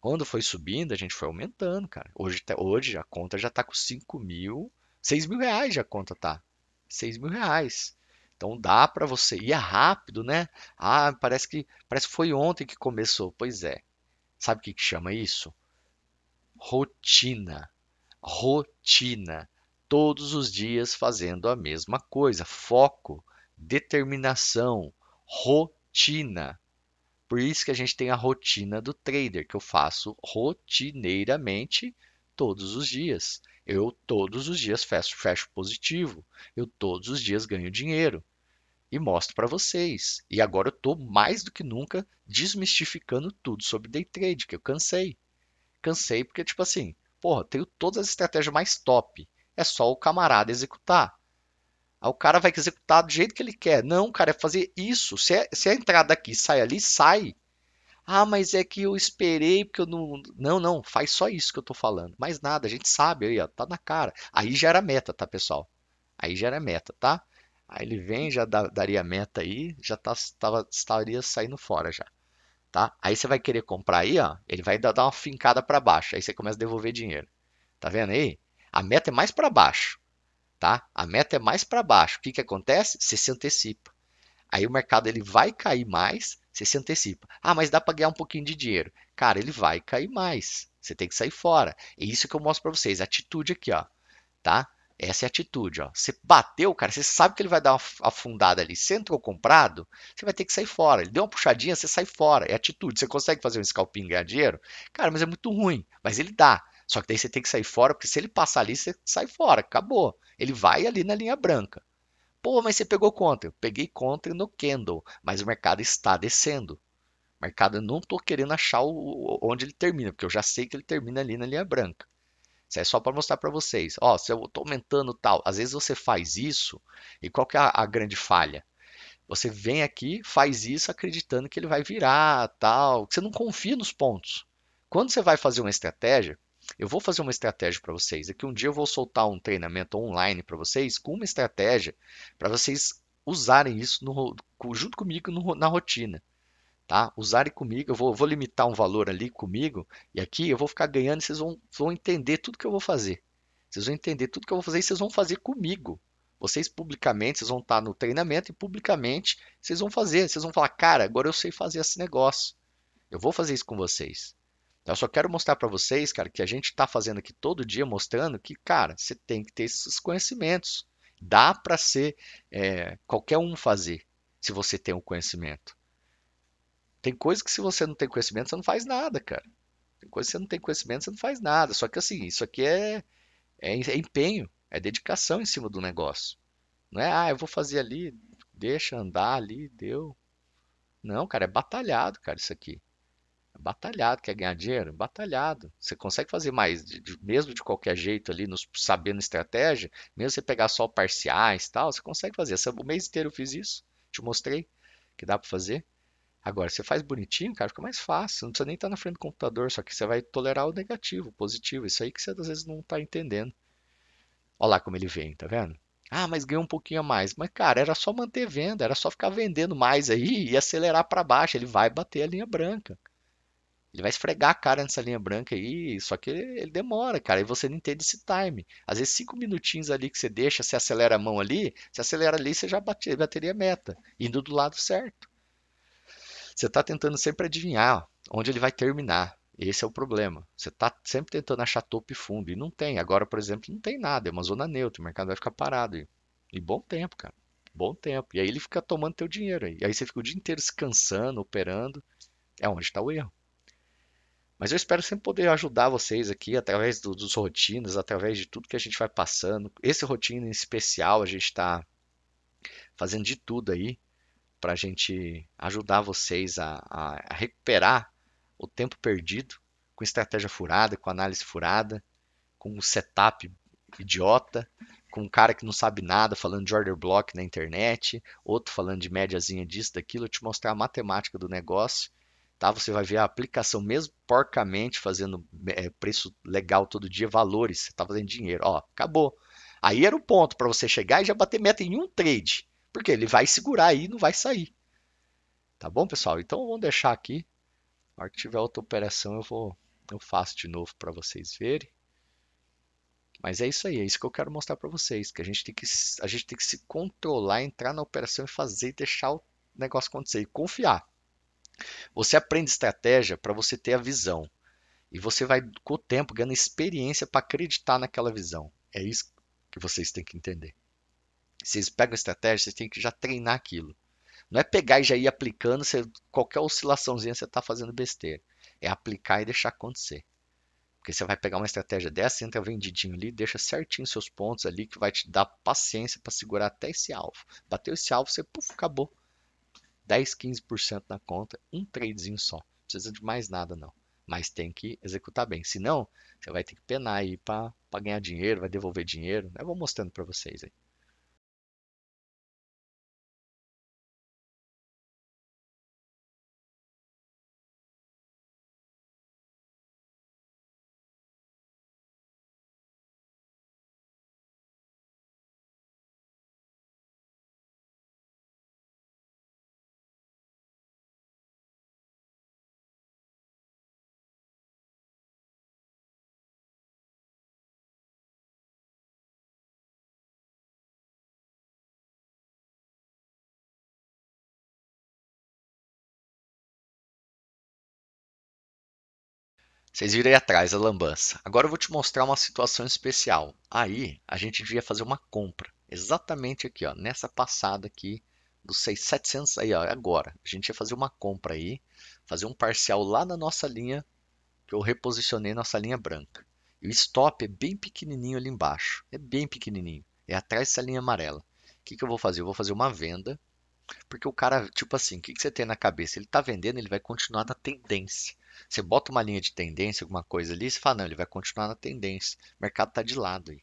Quando foi subindo, a gente foi aumentando, cara. Hoje, tá, hoje a conta já está com 5 mil, 6 mil reais já a conta está. 6 mil reais. Então dá para você ir rápido, né? Ah, parece que parece que foi ontem que começou. Pois é. Sabe o que, que chama isso? rotina. Rotina. Todos os dias fazendo a mesma coisa. Foco, determinação, rotina. Por isso que a gente tem a rotina do trader, que eu faço rotineiramente todos os dias. Eu todos os dias fecho, fecho positivo. Eu todos os dias ganho dinheiro e mostro para vocês. E agora eu estou mais do que nunca desmistificando tudo sobre day trade, que eu cansei. Cansei porque, tipo assim, porra, tenho todas as estratégias mais top. É só o camarada executar. Aí o cara vai executar do jeito que ele quer. Não, cara, é fazer isso. Se, é, se a é entrada aqui sai ali, sai. Ah, mas é que eu esperei porque eu não. Não, não, faz só isso que eu tô falando. Mais nada, a gente sabe aí, ó, tá na cara. Aí já era meta, tá, pessoal? Aí já era meta, tá? Aí ele vem, já daria meta aí, já tá, tava, estaria saindo fora já tá? Aí você vai querer comprar aí, ó, ele vai dar uma fincada para baixo, aí você começa a devolver dinheiro. Tá vendo aí? A meta é mais para baixo, tá? A meta é mais para baixo. O que que acontece? Você se antecipa. Aí o mercado ele vai cair mais, você se antecipa. Ah, mas dá para ganhar um pouquinho de dinheiro. Cara, ele vai cair mais. Você tem que sair fora. É isso que eu mostro para vocês, atitude aqui, ó, tá? Essa é a atitude, ó. Você bateu, cara, você sabe que ele vai dar uma afundada ali. Você entrou comprado, você vai ter que sair fora. Ele deu uma puxadinha, você sai fora. É atitude. Você consegue fazer um scalping e ganhar dinheiro? Cara, mas é muito ruim. Mas ele dá. Só que daí você tem que sair fora, porque se ele passar ali, você sai fora. Acabou. Ele vai ali na linha branca. Pô, mas você pegou contra. Eu peguei contra no candle, mas o mercado está descendo. O mercado, eu não estou querendo achar o, onde ele termina, porque eu já sei que ele termina ali na linha branca. É só para mostrar para vocês. Ó, se eu estou aumentando tal, às vezes você faz isso e qual que é a, a grande falha? Você vem aqui, faz isso acreditando que ele vai virar, tal. Você não confia nos pontos. Quando você vai fazer uma estratégia, eu vou fazer uma estratégia para vocês. Aqui é um dia eu vou soltar um treinamento online para vocês com uma estratégia para vocês usarem isso no, junto comigo no, na rotina. Tá? Usarem comigo, eu vou, vou, limitar um valor ali comigo, e aqui eu vou ficar ganhando, e vocês vão, vão entender tudo que eu vou fazer. Vocês vão entender tudo que eu vou fazer e vocês vão fazer comigo. Vocês publicamente, vocês vão estar no treinamento e publicamente vocês vão fazer. Vocês vão falar, cara, agora eu sei fazer esse negócio. Eu vou fazer isso com vocês. Eu só quero mostrar para vocês, cara, que a gente está fazendo aqui todo dia, mostrando que, cara, você tem que ter esses conhecimentos. Dá para ser é, qualquer um fazer, se você tem o um conhecimento. Tem coisa que se você não tem conhecimento, você não faz nada, cara. Tem coisa que você não tem conhecimento, você não faz nada. Só que assim, isso aqui é, é, é empenho, é dedicação em cima do negócio. Não é, ah, eu vou fazer ali, deixa andar ali, deu. Não, cara, é batalhado, cara, isso aqui. É batalhado, quer ganhar dinheiro? Batalhado. Você consegue fazer mais, de, de, mesmo de qualquer jeito ali, nos, sabendo estratégia, mesmo você pegar só parciais e tal, você consegue fazer. Essa, o mês inteiro eu fiz isso, te mostrei que dá para fazer. Agora, você faz bonitinho, cara, fica mais fácil. Não precisa nem estar tá na frente do computador, só que você vai tolerar o negativo, o positivo. Isso aí que você às vezes não está entendendo. Olha lá como ele vem, tá vendo? Ah, mas ganhou um pouquinho a mais. Mas, cara, era só manter venda, era só ficar vendendo mais aí e acelerar para baixo. Ele vai bater a linha branca. Ele vai esfregar a cara nessa linha branca aí, só que ele, ele demora, cara, e você não entende esse time. Às vezes, cinco minutinhos ali que você deixa, você acelera a mão ali, você acelera ali, você já bate, bateria a meta, indo do lado certo. Você está tentando sempre adivinhar onde ele vai terminar. Esse é o problema. Você está sempre tentando achar topo e fundo. E não tem. Agora, por exemplo, não tem nada. É uma zona neutra. O mercado vai ficar parado. E, e bom tempo, cara. Bom tempo. E aí ele fica tomando teu dinheiro. E aí você fica o dia inteiro se cansando, operando. É onde está o erro. Mas eu espero sempre poder ajudar vocês aqui, através do, dos rotinas, através de tudo que a gente vai passando. Esse rotina em especial, a gente está fazendo de tudo aí para a gente ajudar vocês a, a, recuperar o tempo perdido com estratégia furada, com análise furada, com um setup idiota, com um cara que não sabe nada falando de order block na internet, outro falando de médiazinha disso, daquilo, eu te mostrar a matemática do negócio, tá? Você vai ver a aplicação mesmo porcamente fazendo é, preço legal todo dia, valores, você tá fazendo dinheiro, ó, acabou. Aí era o ponto para você chegar e já bater meta em um trade. Porque ele vai segurar aí e não vai sair. Tá bom, pessoal? Então vamos deixar aqui. Na hora que tiver outra operação, eu vou eu faço de novo para vocês verem. Mas é isso aí, é isso que eu quero mostrar para vocês, que a gente tem que a gente tem que se controlar, entrar na operação e fazer e deixar o negócio acontecer e confiar. Você aprende estratégia para você ter a visão. E você vai com o tempo ganhando experiência para acreditar naquela visão. É isso que vocês têm que entender. Vocês pegam a estratégia, vocês têm que já treinar aquilo. Não é pegar e já ir aplicando, você, qualquer oscilaçãozinha você está fazendo besteira. É aplicar e deixar acontecer. Porque você vai pegar uma estratégia dessa, entra vendidinho ali, deixa certinho seus pontos ali, que vai te dar paciência para segurar até esse alvo. Bateu esse alvo, você puf, acabou. 10, 15% na conta, um tradezinho só. Não precisa de mais nada, não. Mas tem que executar bem. Senão, você vai ter que penar aí para ganhar dinheiro, vai devolver dinheiro. Eu vou mostrando para vocês aí. Vocês viram aí atrás a lambança. Agora eu vou te mostrar uma situação especial. Aí a gente devia fazer uma compra, exatamente aqui, ó, nessa passada aqui dos 6, 700 aí, ó, é agora. A gente ia fazer uma compra aí, fazer um parcial lá na nossa linha que eu reposicionei nossa linha branca. E o stop é bem pequenininho ali embaixo, é bem pequenininho, é atrás dessa linha amarela. O que, que eu vou fazer? Eu vou fazer uma venda, porque o cara, tipo assim, o que, que você tem na cabeça? Ele está vendendo, ele vai continuar na tendência. Você bota uma linha de tendência, alguma coisa ali, você fala, não, ele vai continuar na tendência. O mercado está de lado aí.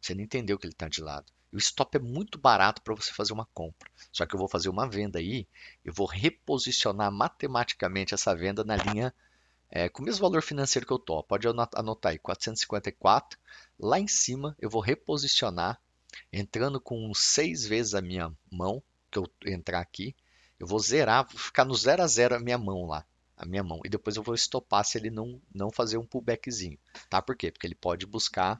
Você não entendeu que ele está de lado. E o stop é muito barato para você fazer uma compra. Só que eu vou fazer uma venda aí, eu vou reposicionar matematicamente essa venda na linha é, com o mesmo valor financeiro que eu tô. Pode anotar aí, 454. Lá em cima eu vou reposicionar, entrando com seis vezes a minha mão, que eu entrar aqui, eu vou zerar, vou ficar no zero a zero a minha mão lá a minha mão. E depois eu vou estopar se ele não, não fazer um pullbackzinho, tá? Por quê? Porque ele pode buscar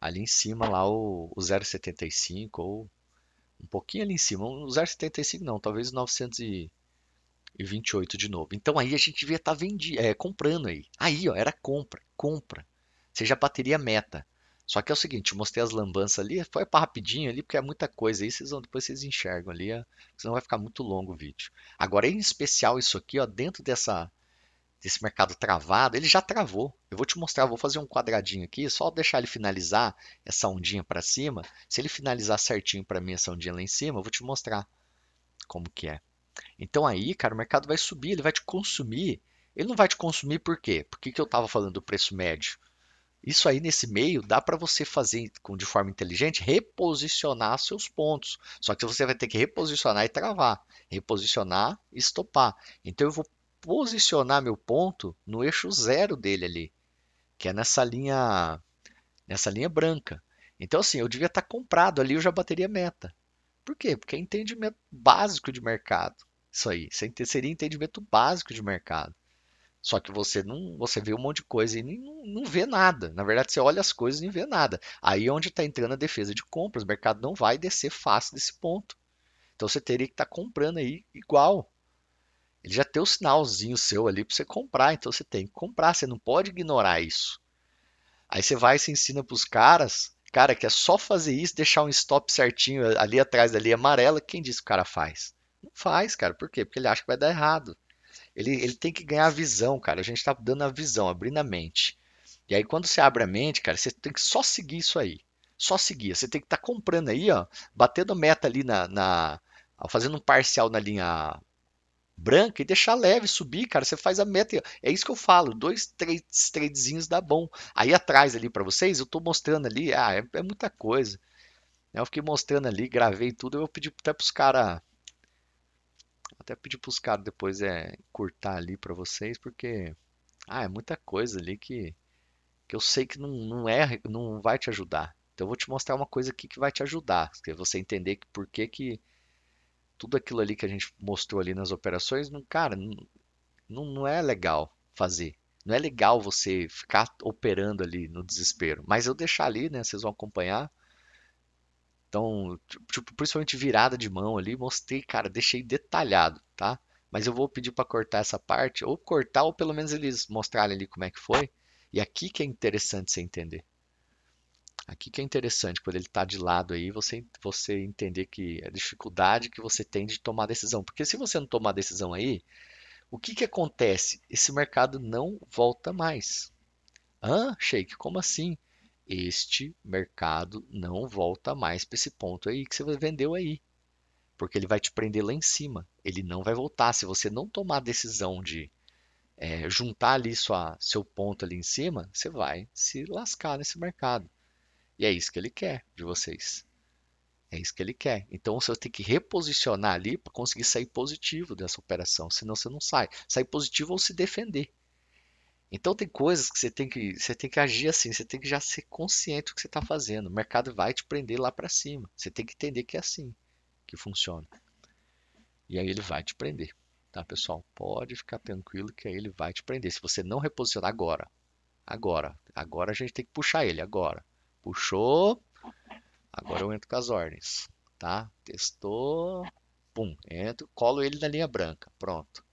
ali em cima lá o, o 0,75 ou um pouquinho ali em cima. O 0,75 não, talvez 928 de novo. Então aí a gente devia estar tá vendi, é, comprando aí. Aí, ó, era compra, compra. Você já bateria meta. Só que é o seguinte, eu mostrei as lambanças ali, foi para rapidinho ali, porque é muita coisa aí, vocês vão, depois vocês enxergam ali, é, senão vai ficar muito longo o vídeo. Agora, em especial isso aqui, ó, dentro dessa, desse mercado travado, ele já travou. Eu vou te mostrar, vou fazer um quadradinho aqui, só deixar ele finalizar essa ondinha para cima. Se ele finalizar certinho para mim essa ondinha lá em cima, eu vou te mostrar como que é. Então aí, cara, o mercado vai subir, ele vai te consumir. Ele não vai te consumir por quê? Por que, que eu estava falando do preço médio? Isso aí nesse meio dá para você fazer de forma inteligente, reposicionar seus pontos. Só que você vai ter que reposicionar e travar, reposicionar e estopar. Então eu vou posicionar meu ponto no eixo zero dele ali, que é nessa linha nessa linha branca. Então assim, eu devia estar tá comprado ali, eu já bateria meta. Por quê? Porque é entendimento básico de mercado. Isso aí, é seria entendimento básico de mercado. Só que você não, você vê um monte de coisa e não, não vê nada. Na verdade, você olha as coisas e não vê nada. Aí é onde está entrando a defesa de compras, o mercado não vai descer fácil desse ponto. Então você teria que estar tá comprando aí igual. Ele já tem o sinalzinho seu ali para você comprar, então você tem que comprar, você não pode ignorar isso. Aí você vai e se ensina para os caras, cara, que é só fazer isso, deixar um stop certinho ali atrás da linha amarela, quem disse que o cara faz? Não faz, cara. Por quê? Porque ele acha que vai dar errado ele, ele tem que ganhar a visão, cara. A gente está dando a visão, abrindo a mente. E aí, quando você abre a mente, cara, você tem que só seguir isso aí. Só seguir. Você tem que estar tá comprando aí, ó, batendo meta ali na, na. fazendo um parcial na linha branca e deixar leve, subir, cara. Você faz a meta. É isso que eu falo. Dois três tradezinhos dá bom. Aí atrás ali para vocês, eu tô mostrando ali. Ah, é, é, muita coisa. Eu fiquei mostrando ali, gravei tudo. Eu pedi até pros caras até pedir para os caras depois é cortar ali para vocês, porque ah, é muita coisa ali que, que eu sei que não, não é, não vai te ajudar. Então eu vou te mostrar uma coisa aqui que vai te ajudar, que é você entender que por que que tudo aquilo ali que a gente mostrou ali nas operações, não, cara, não, não é legal fazer. Não é legal você ficar operando ali no desespero. Mas eu deixar ali, né? Vocês vão acompanhar. Então, tipo, principalmente virada de mão ali, mostrei, cara, deixei detalhado, tá? Mas eu vou pedir para cortar essa parte, ou cortar, ou pelo menos eles mostrarem ali como é que foi. E aqui que é interessante você entender. Aqui que é interessante, quando ele está de lado aí, você, você entender que a dificuldade que você tem de tomar decisão. Porque se você não tomar decisão aí, o que, que acontece? Esse mercado não volta mais. Ah, Sheik, como assim? este mercado não volta mais para esse ponto aí que você vendeu aí. Porque ele vai te prender lá em cima. Ele não vai voltar. Se você não tomar a decisão de é, juntar ali sua, seu ponto ali em cima, você vai se lascar nesse mercado. E é isso que ele quer de vocês. É isso que ele quer. Então você tem que reposicionar ali para conseguir sair positivo dessa operação, senão você não sai. Sair positivo ou se defender. Então tem coisas que você tem que você tem que agir assim, você tem que já ser consciente do que você está fazendo. O mercado vai te prender lá para cima. Você tem que entender que é assim que funciona. E aí ele vai te prender, tá, pessoal? Pode ficar tranquilo que aí ele vai te prender. Se você não reposicionar agora, agora, agora a gente tem que puxar ele agora. Puxou, agora eu entro com as ordens, tá? Testou, pum, entro, colo ele na linha branca, pronto.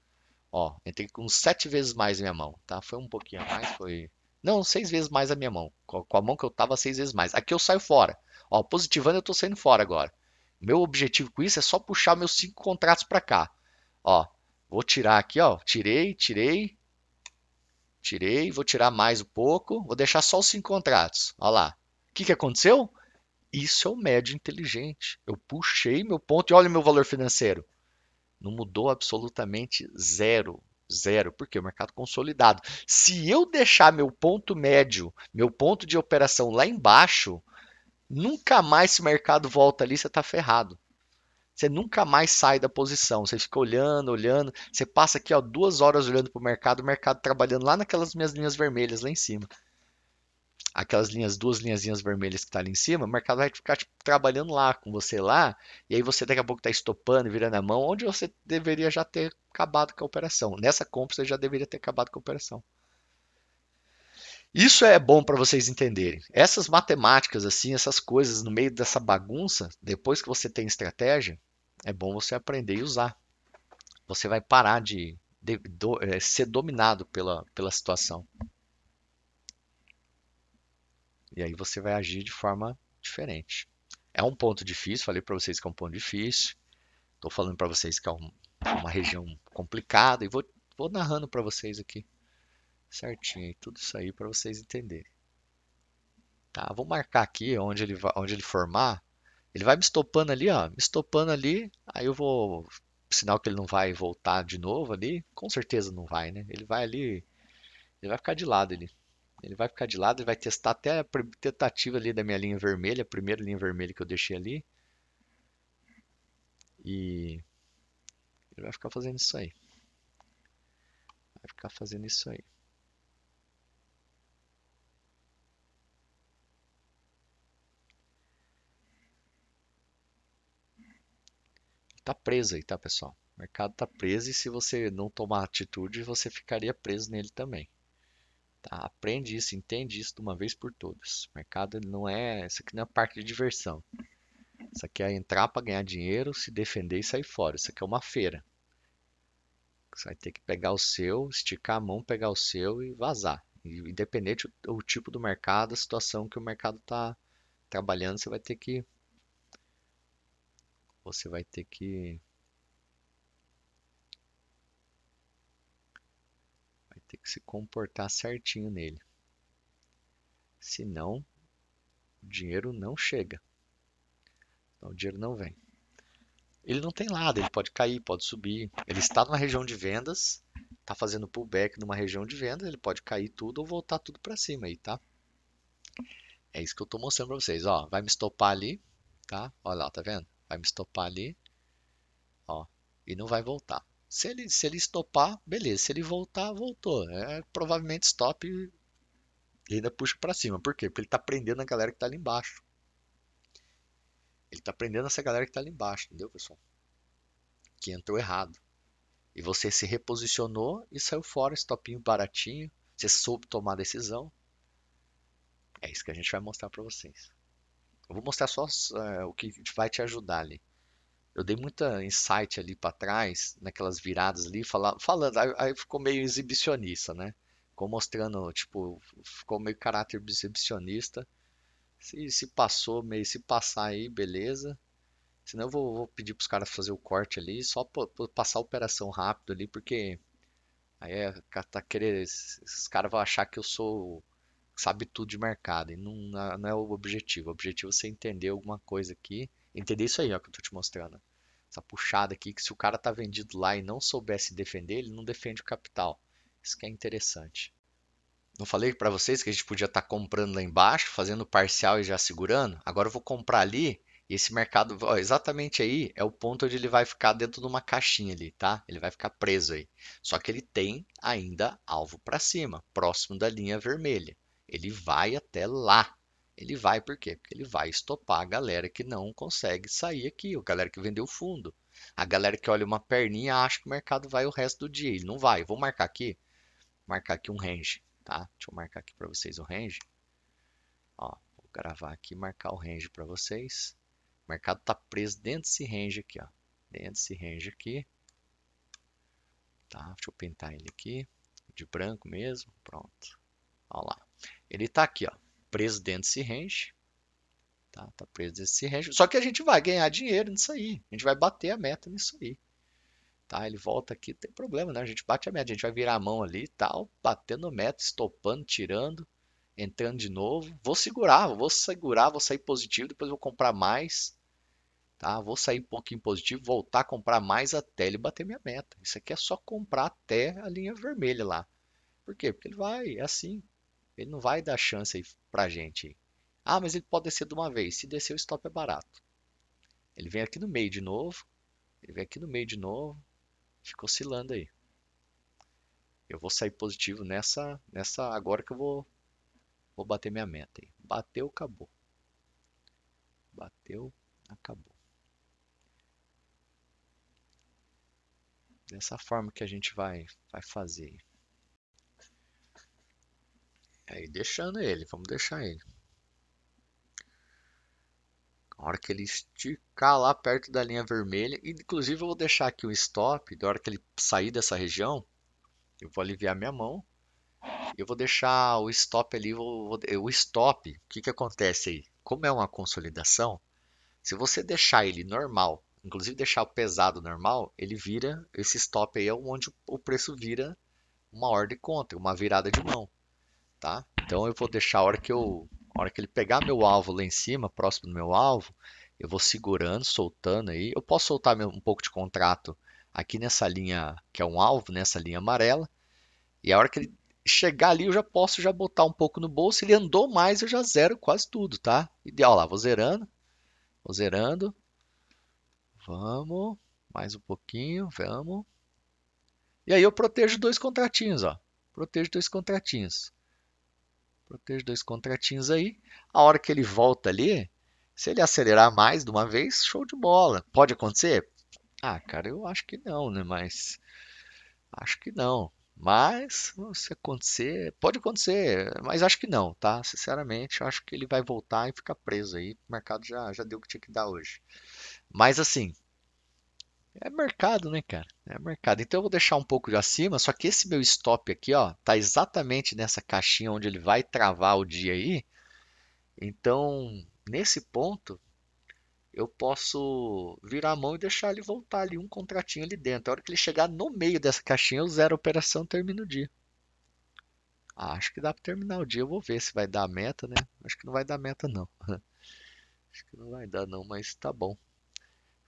Ó, entrei com sete vezes mais a minha mão, tá? Foi um pouquinho a mais, foi... Não, seis vezes mais a minha mão. Com a mão que eu tava, seis vezes mais. Aqui eu saio fora. Ó, positivando, eu tô saindo fora agora. Meu objetivo com isso é só puxar meus cinco contratos para cá. Ó, vou tirar aqui, ó. Tirei, tirei. Tirei, vou tirar mais um pouco. Vou deixar só os cinco contratos. Ó lá. O que, que aconteceu? Isso é o médio inteligente. Eu puxei meu ponto e olha o meu valor financeiro. Não mudou absolutamente zero. Zero, porque é o mercado consolidado. Se eu deixar meu ponto médio, meu ponto de operação lá embaixo, nunca mais esse mercado volta ali, você está ferrado. Você nunca mais sai da posição. Você fica olhando, olhando. Você passa aqui ó, duas horas olhando para o mercado, o mercado trabalhando lá naquelas minhas linhas vermelhas lá em cima aquelas linhas, duas linhas vermelhas que tá ali em cima, o mercado vai ficar tipo, trabalhando lá com você lá, e aí você daqui a pouco tá estopando, virando a mão, onde você deveria já ter acabado com a operação. Nessa compra você já deveria ter acabado com a operação. Isso é bom para vocês entenderem. Essas matemáticas assim, essas coisas no meio dessa bagunça, depois que você tem estratégia, é bom você aprender e usar. Você vai parar de, de, de, eh, de ser dominado pela, pela situação. E aí você vai agir de forma diferente. É um ponto difícil, falei para vocês que é um ponto difícil. Estou falando para vocês que é um, uma região complicada e vou, vou narrando para vocês aqui certinho, e tudo isso aí para vocês entenderem. Tá, vou marcar aqui onde ele, vai, onde ele formar. Ele vai me estopando ali, ó, me estopando ali, aí eu vou sinal que ele não vai voltar de novo ali, com certeza não vai, né? Ele vai ali, ele vai ficar de lado ali. Ele vai ficar de lado, ele vai testar até a tentativa ali da minha linha vermelha, a primeira linha vermelha que eu deixei ali. E ele vai ficar fazendo isso aí. Vai ficar fazendo isso aí. Tá preso aí, tá, pessoal? O mercado tá preso e se você não tomar atitude, você ficaria preso nele também. Tá? Aprende isso, entende isso de uma vez por todas. O mercado não é. Isso aqui não é parte de diversão. Isso aqui é entrar para ganhar dinheiro, se defender e sair fora. Isso aqui é uma feira. Você vai ter que pegar o seu, esticar a mão, pegar o seu e vazar. Independente do, do tipo do mercado, a situação que o mercado está trabalhando, você vai ter que. Você vai ter que tem que se comportar certinho nele. Senão, o dinheiro não chega. Então, o dinheiro não vem. Ele não tem lado, ele pode cair, pode subir. Ele está numa região de vendas, está fazendo pullback numa região de vendas, ele pode cair tudo ou voltar tudo para cima aí, tá? É isso que eu estou mostrando para vocês. Ó, vai me estopar ali, tá? Olha lá, tá vendo? Vai me estopar ali, ó, e não vai voltar. Se ele, se ele estopar, beleza. Se ele voltar, voltou. É, provavelmente stop e ainda puxa para cima. Por quê? Porque ele está prendendo a galera que está ali embaixo. Ele está prendendo essa galera que está ali embaixo, entendeu, pessoal? Que entrou errado. E você se reposicionou e saiu fora, stopinho baratinho. Você soube tomar a decisão. É isso que a gente vai mostrar para vocês. Eu vou mostrar só uh, o que vai te ajudar ali eu dei muita insight ali para trás, naquelas viradas ali, fala, falando, aí, aí, ficou meio exibicionista, né? Ficou mostrando, tipo, ficou meio caráter exibicionista. Se, se passou, meio se passar aí, beleza. Senão eu vou, vou pedir pros caras fazer o corte ali, só para passar a operação rápido ali, porque aí é, tá os caras vão achar que eu sou sabe tudo de mercado e não, não é, é o objetivo. O objetivo é você entender alguma coisa aqui Entender isso aí, ó, que eu tô te mostrando. Essa puxada aqui, que se o cara tá vendido lá e não soubesse defender, ele não defende o capital. Isso que é interessante. Não falei para vocês que a gente podia estar tá comprando lá embaixo, fazendo parcial e já segurando? Agora eu vou comprar ali e esse mercado, ó, exatamente aí é o ponto onde ele vai ficar dentro de uma caixinha ali, tá? Ele vai ficar preso aí. Só que ele tem ainda alvo para cima, próximo da linha vermelha. Ele vai até lá. Ele vai por quê? Porque ele vai estopar a galera que não consegue sair aqui, a galera que vendeu fundo. A galera que olha uma perninha acha que o mercado vai o resto do dia. Ele não vai. Vou marcar aqui. Marcar aqui um range, tá? Deixa eu marcar aqui para vocês o range. Ó, vou gravar aqui e marcar o range para vocês. O mercado está preso dentro desse range aqui, ó. Dentro desse range aqui. Tá? Deixa eu pintar ele aqui. De branco mesmo. Pronto. Ó lá. Ele está aqui, ó preso dentro desse range. Tá, tá preso desse range. Só que a gente vai ganhar dinheiro nisso aí. A gente vai bater a meta nisso aí. Tá, ele volta aqui, não tem problema, né? A gente bate a meta, a gente vai virar a mão ali e tal, batendo meta, estopando, tirando, entrando de novo. Vou segurar, vou segurar, vou sair positivo, depois vou comprar mais. Tá? Vou sair um pouquinho positivo, voltar a comprar mais até ele bater minha meta. Isso aqui é só comprar até a linha vermelha lá. Por quê? Porque ele vai, é assim. Ele não vai dar chance aí pra gente. Ah, mas ele pode descer de uma vez. Se descer, o stop é barato. Ele vem aqui no meio de novo. Ele vem aqui no meio de novo. Fica oscilando aí. Eu vou sair positivo nessa, nessa agora que eu vou, vou bater minha meta. Aí. Bateu, acabou. Bateu, acabou. Dessa forma que a gente vai, vai fazer. Aí deixando ele, vamos deixar ele. A hora que ele esticar lá perto da linha vermelha, inclusive eu vou deixar aqui um stop, da hora que ele sair dessa região, eu vou aliviar minha mão, eu vou deixar o stop ali, vou, o stop, o que que acontece aí? Como é uma consolidação, se você deixar ele normal, inclusive deixar o pesado normal, ele vira, esse stop aí é onde o preço vira uma ordem contra, uma virada de mão tá? Então eu vou deixar a hora que eu, a hora que ele pegar meu alvo lá em cima, próximo do meu alvo, eu vou segurando, soltando aí. Eu posso soltar um pouco de contrato aqui nessa linha que é um alvo, nessa linha amarela. E a hora que ele chegar ali, eu já posso já botar um pouco no bolso. Ele andou mais, eu já zero quase tudo, tá? Ideal lá, vou zerando, vou zerando. Vamos, mais um pouquinho, vamos. E aí eu protejo dois contratinhos, ó. Protejo dois contratinhos. Protege dois contratinhos aí. A hora que ele volta ali, se ele acelerar mais de uma vez, show de bola. Pode acontecer? Ah, cara, eu acho que não, né? Mas acho que não. Mas se acontecer, pode acontecer, mas acho que não, tá? Sinceramente, acho que ele vai voltar e ficar preso aí. O mercado já, já deu o que tinha que dar hoje. Mas assim, é mercado, né, cara? É mercado. Então eu vou deixar um pouco de acima, só que esse meu stop aqui, ó, tá exatamente nessa caixinha onde ele vai travar o dia aí. Então, nesse ponto, eu posso virar a mão e deixar ele voltar ali um contratinho ali dentro. A hora que ele chegar no meio dessa caixinha, eu zero a operação, termino o dia. Ah, acho que dá para terminar o dia. Eu vou ver se vai dar meta, né? Acho que não vai dar meta não. Acho que não vai dar não, mas tá bom.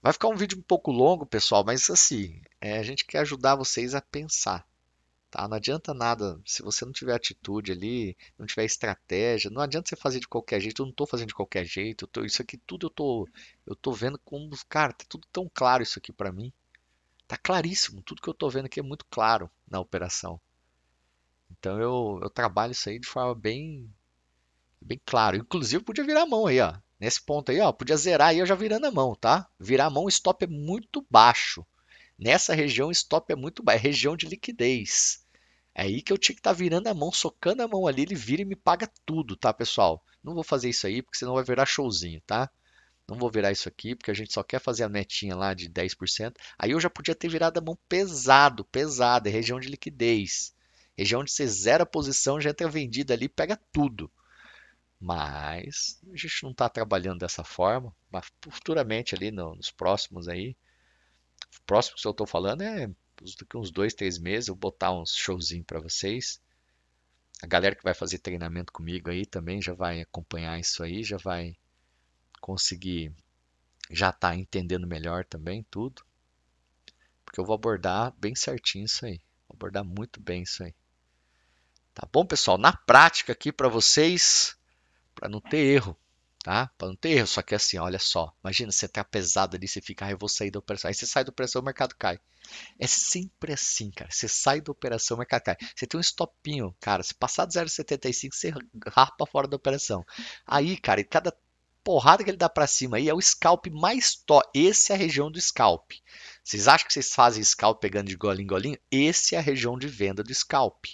Vai ficar um vídeo um pouco longo, pessoal, mas assim, é, a gente quer ajudar vocês a pensar. Tá? Não adianta nada, se você não tiver atitude ali, não tiver estratégia, não adianta você fazer de qualquer jeito, eu não estou fazendo de qualquer jeito, tô, isso aqui tudo eu tô, eu tô vendo como, cara, tá tudo tão claro isso aqui para mim. Tá claríssimo, tudo que eu estou vendo aqui é muito claro na operação. Então eu, eu trabalho isso aí de forma bem bem claro. Inclusive podia virar a mão aí, ó. Nesse ponto aí, ó, podia zerar aí eu já virando a mão, tá? Virar a mão, stop é muito baixo. Nessa região, stop é muito baixo, é região de liquidez. É aí que eu tinha que estar tá virando a mão, socando a mão ali, ele vira e me paga tudo, tá, pessoal? Não vou fazer isso aí, porque senão vai virar showzinho, tá? Não vou virar isso aqui, porque a gente só quer fazer a netinha lá de 10%. Aí eu já podia ter virado a mão pesado, pesado, é região de liquidez. Região onde você zera a posição, já entra vendido ali, pega tudo. Mas a gente não está trabalhando dessa forma, mas futuramente ali não, nos próximos aí, próximo que eu estou falando é daqui uns dois, três meses, eu vou botar uns showzinho para vocês. A galera que vai fazer treinamento comigo aí também já vai acompanhar isso aí, já vai conseguir já tá entendendo melhor também tudo. Porque eu vou abordar bem certinho isso aí. Vou abordar muito bem isso aí. Tá bom, pessoal? Na prática aqui para vocês, para não ter erro, tá? Para não ter erro. Só que assim, olha só, imagina você tá pesado ali, você fica, ah, eu vou sair da operação. Aí você sai da operação, o mercado cai. É sempre assim, cara. Você sai da operação, o mercado cai. Você tem um stopinho, cara. Se passar de 0,75, você rapa fora da operação. Aí, cara, e cada porrada que ele dá para cima aí é o scalp mais top. Esse é a região do scalp. Vocês acham que vocês fazem scalp pegando de golinho em golinho? Esse é a região de venda do scalp.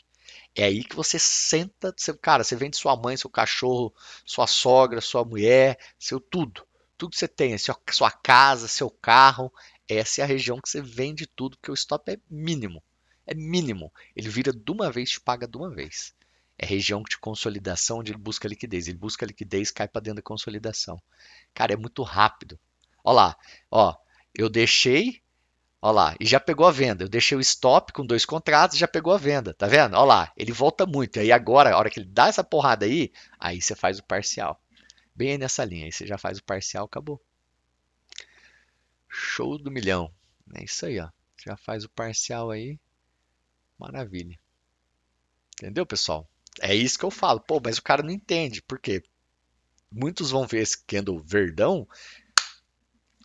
É aí que você senta, cara, você vende sua mãe, seu cachorro, sua sogra, sua mulher, seu tudo. Tudo que você tem, assim, sua casa, seu carro. Essa é a região que você vende tudo, porque o stop é mínimo. É mínimo. Ele vira de uma vez, te paga de uma vez. É região de consolidação onde ele busca liquidez. Ele busca liquidez, cai para dentro da consolidação. Cara, é muito rápido. Olha lá, ó, eu deixei Olha lá, e já pegou a venda. Eu deixei o stop com dois contratos, já pegou a venda, tá vendo? Olha lá, ele volta muito. E aí agora, a hora que ele dá essa porrada aí, aí você faz o parcial. Bem nessa linha, aí você já faz o parcial, acabou. Show do milhão. É isso aí, ó. Já faz o parcial aí. Maravilha. Entendeu, pessoal? É isso que eu falo. Pô, mas o cara não entende. Por quê? Muitos vão ver esse candle verdão